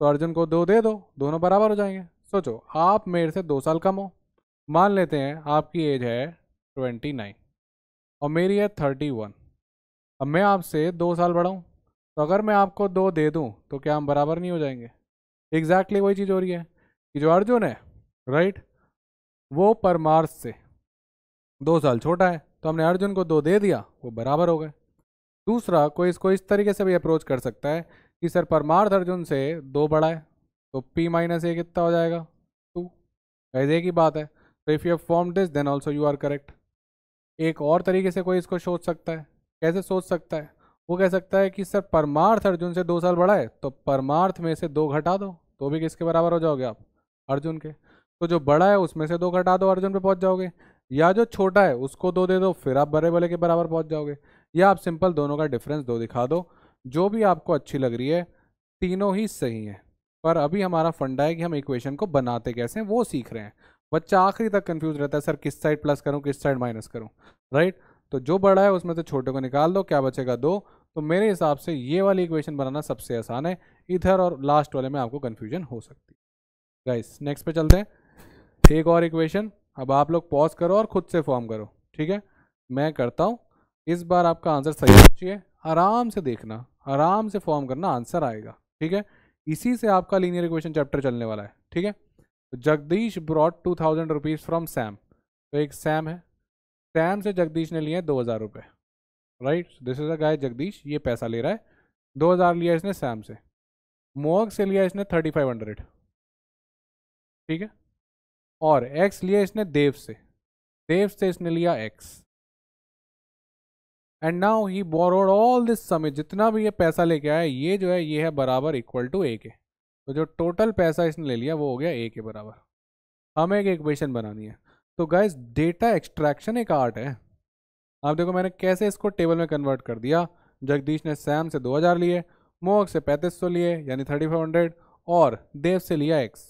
तो अर्जुन को दो दे दो दोनों बराबर हो जाएंगे सोचो आप मेरे से दो साल कम हो मान लेते हैं आपकी एज है ट्वेंटी नाइन और मेरी है थर्टी वन अब मैं आपसे दो साल बढ़ाऊँ तो अगर मैं आपको दो दे दूँ तो क्या हम बराबर नहीं हो जाएंगे एग्जैक्टली exactly वही चीज़ हो रही है कि जो अर्जुन है राइट वो परमार्स से दो साल छोटा है तो हमने अर्जुन को दो दे दिया वो बराबर हो गए दूसरा कोई इसको इस तरीके से भी अप्रोच कर सकता है कि सर परमार्थ अर्जुन से दो बड़ा है तो पी माइनस ए कितना हो जाएगा टू ऐसे की ही बात है तो if you have form this then also you are correct एक और तरीके से कोई इसको सोच सकता है कैसे सोच सकता है वो कह सकता है कि सर परमार्थ अर्जुन से दो साल बड़ा है तो परमार्थ में से दो घटा दो तो भी किसके बराबर हो जाओगे आप अर्जुन के तो जो बड़ा है उसमें से दो घटा दो अर्जुन पे पहुंच जाओगे या जो छोटा है उसको दो दे दो फिर आप बड़े वाले के बराबर पहुंच जाओगे या आप सिंपल दोनों का डिफरेंस दो दिखा दो जो भी आपको अच्छी लग रही है तीनों ही सही हैं पर अभी हमारा फंडा है कि हम इक्वेशन को बनाते कैसे हैं वो सीख रहे हैं बच्चा आखिरी तक कंफ्यूज रहता है सर किस साइड प्लस करूँ किस साइड माइनस करूँ राइट तो जो बड़ा है उसमें से छोटे को निकाल दो क्या बचेगा दो तो मेरे हिसाब से ये वाली इक्वेशन बनाना सबसे आसान है इधर और लास्ट वाले में आपको कन्फ्यूजन हो सकती है गाइस नेक्स्ट पे चलते हैं एक और इक्वेशन अब आप लोग पॉज करो और ख़ुद से फॉर्म करो ठीक है मैं करता हूँ इस बार आपका आंसर सही चाहिए आराम से देखना आराम से फॉर्म करना आंसर आएगा ठीक है इसी से आपका लीनियर इक्वेशन चैप्टर चलने वाला है ठीक है Jagdish borrowed two thousand rupees from Sam तो एक सैम है सैम से जगदीश ने लिए दो हज़ार रुपये right this is a guy Jagdish ये पैसा ले रहा है दो हज़ार लिया इसने सैम से मोहक से लिया इसने थर्टी फाइव हंड्रेड ठीक है और एक्स लिया इसने देव से देव से इसने लिया x and now he borrowed all this समय जितना भी ये पैसा लेके आया ये जो है ये है बराबर इक्वल टू ए के तो जो टोटल पैसा इसने ले लिया वो हो गया ए के बराबर हमें एक इक्वेशन बनानी है तो गाइज डेटा एक्सट्रैक्शन एक आर्ट है आप देखो मैंने कैसे इसको टेबल में कन्वर्ट कर दिया जगदीश ने सैम से 2000 लिए मोहक से 3500 लिए यानी 3500 और देव से लिया एक्स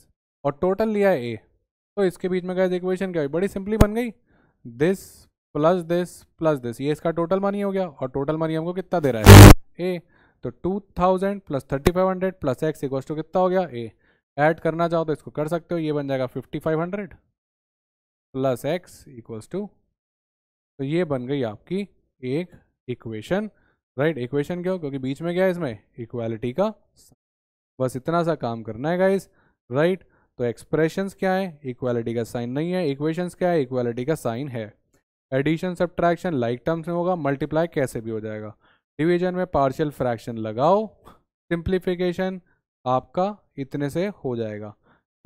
और टोटल लिया ए तो इसके बीच में गैस इक्वेशन क्या हुई बड़ी सिंपली बन गई this plus this plus this ये इसका टोटल मनी हो गया और टोटल मनी हमको कितना दे रहा है ए तो two thousand plus thirty five hundred plus x equal to कितना हो गया ए ऐड करना चाहो तो इसको कर सकते हो ये बन जाएगा fifty five hundred plus x equals to तो ये बन गई आपकी एक इक्वेशन राइट इक्वेशन क्यों क्योंकि बीच में क्या है इसमें इक्वालिटी का बस इतना सा काम करना है गाइस राइट तो एक्सप्रेशन क्या है इक्वालिटी का साइन नहीं है इक्वेशंस क्या है इक्वालिटी का साइन है एडिशन सब्ट्रैक्शन लाइक टर्म्स में होगा मल्टीप्लाई कैसे भी हो जाएगा डिवीजन में पार्शियल फ्रैक्शन लगाओ सिंप्लीफिकेशन आपका इतने से हो जाएगा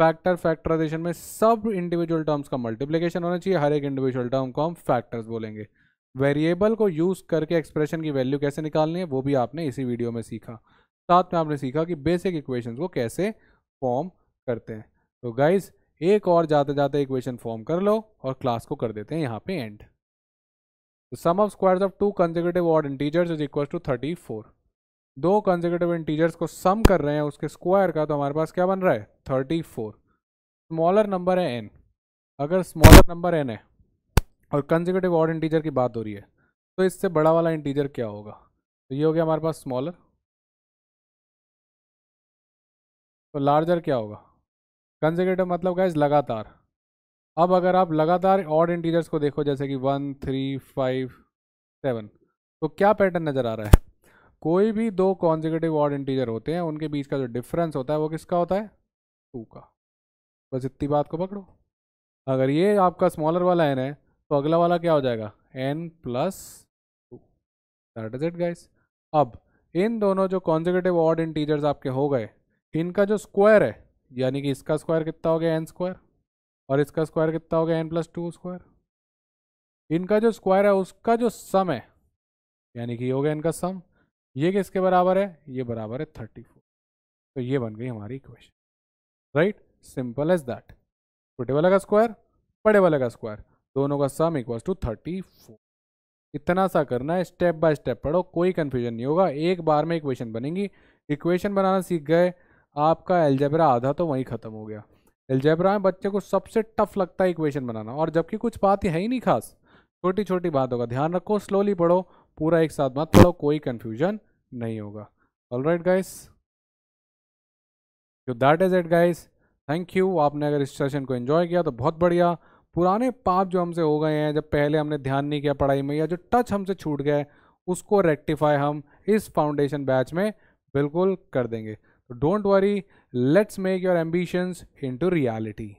फैक्टर फैक्टराइजेशन में सब इंडिविजुअल टर्म्स का मल्टीप्लिकेशन होना चाहिए हर एक इंडिविजुअल टर्म को हम फैक्टर्स बोलेंगे वेरिएबल को यूज़ करके एक्सप्रेशन की वैल्यू कैसे निकालनी है वो भी आपने इसी वीडियो में सीखा साथ में आपने सीखा कि बेसिक इक्वेशंस को कैसे फॉर्म करते हैं तो गाइज एक और जाते जाते इक्वेशन फॉर्म कर लो और क्लास को कर देते हैं यहाँ पे and sum of squares of two conservative odd integers is equal to thirty four दो कंजर्वेटिव इंटीजर्स को सम कर रहे हैं उसके स्क्वायर का तो हमारे पास क्या बन रहा है थर्टी फोर स्मॉलर नंबर है एन अगर स्मॉलर नंबर एन है और कंजर्वेटिव ऑर्ड इंटीजर की बात हो रही है तो इससे बड़ा वाला इंटीजर क्या होगा तो ये हो गया हमारे पास स्मॉलर तो लार्जर क्या होगा कंजिक्यूटिव मतलब गाइज लगातार अब अगर आप लगातार ऑड इंटीजर्स को देखो जैसे कि वन थ्री फाइव सेवन तो क्या पैटर्न नज़र आ रहा है कोई भी दो कॉन्जिकेटिव ऑड इंटीजर होते हैं उनके बीच का जो डिफरेंस होता है वो किसका होता है टू का बस इतनी बात को पकड़ो अगर ये आपका स्मॉलर वाला एन है तो अगला वाला क्या हो जाएगा n plus two that is it guys अब इन दोनों जो कॉन्जिकेटिव ऑड इंटीजर्स आपके हो गए इनका जो स्क्वायर है यानी कि इसका स्क्वायर कितना हो गया एन स्क्वायर और इसका स्क्वायर कितना हो गया एन प्लस टू स्क्वायर इनका जो स्क्वायर है उसका जो सम है यानी कि ये हो गया इनका सम ये किसके बराबर है ये बराबर है थर्टी फोर तो ये बन गई हमारी equation right simple as that छोटे वाले का स्क्वायर बड़े वाले का स्क्वायर दोनों का sum equal to thirty four इतना सा करना है स्टेप बाय स्टेप पढ़ो कोई कन्फ्यूजन नहीं होगा एक बार में इक्वेशन बनेंगी इक्वेशन बनाना सीख गए आपका एल्जेब्रा आधा तो वहीं ख़त्म हो गया एल्जेब्रा में बच्चे को सबसे टफ लगता है इक्वेशन बनाना और जबकि कुछ बात है ही नहीं खास छोटी छोटी बातों का ध्यान रखो स्लोली पढ़ो पूरा एक साथ मत पढ़ो कोई कन्फ्यूजन नहीं होगा all right guys that is it guys thank you आपने अगर इस सेशन को एंजॉय किया तो बहुत बढ़िया पुराने पाप जो हमसे हो गए हैं जब पहले हमने ध्यान नहीं किया पढ़ाई में या जो टच हमसे छूट गए उसको रेक्टिफाई हम इस फाउंडेशन बैच में बिल्कुल कर देंगे Don't worry, let's make your ambitions into reality.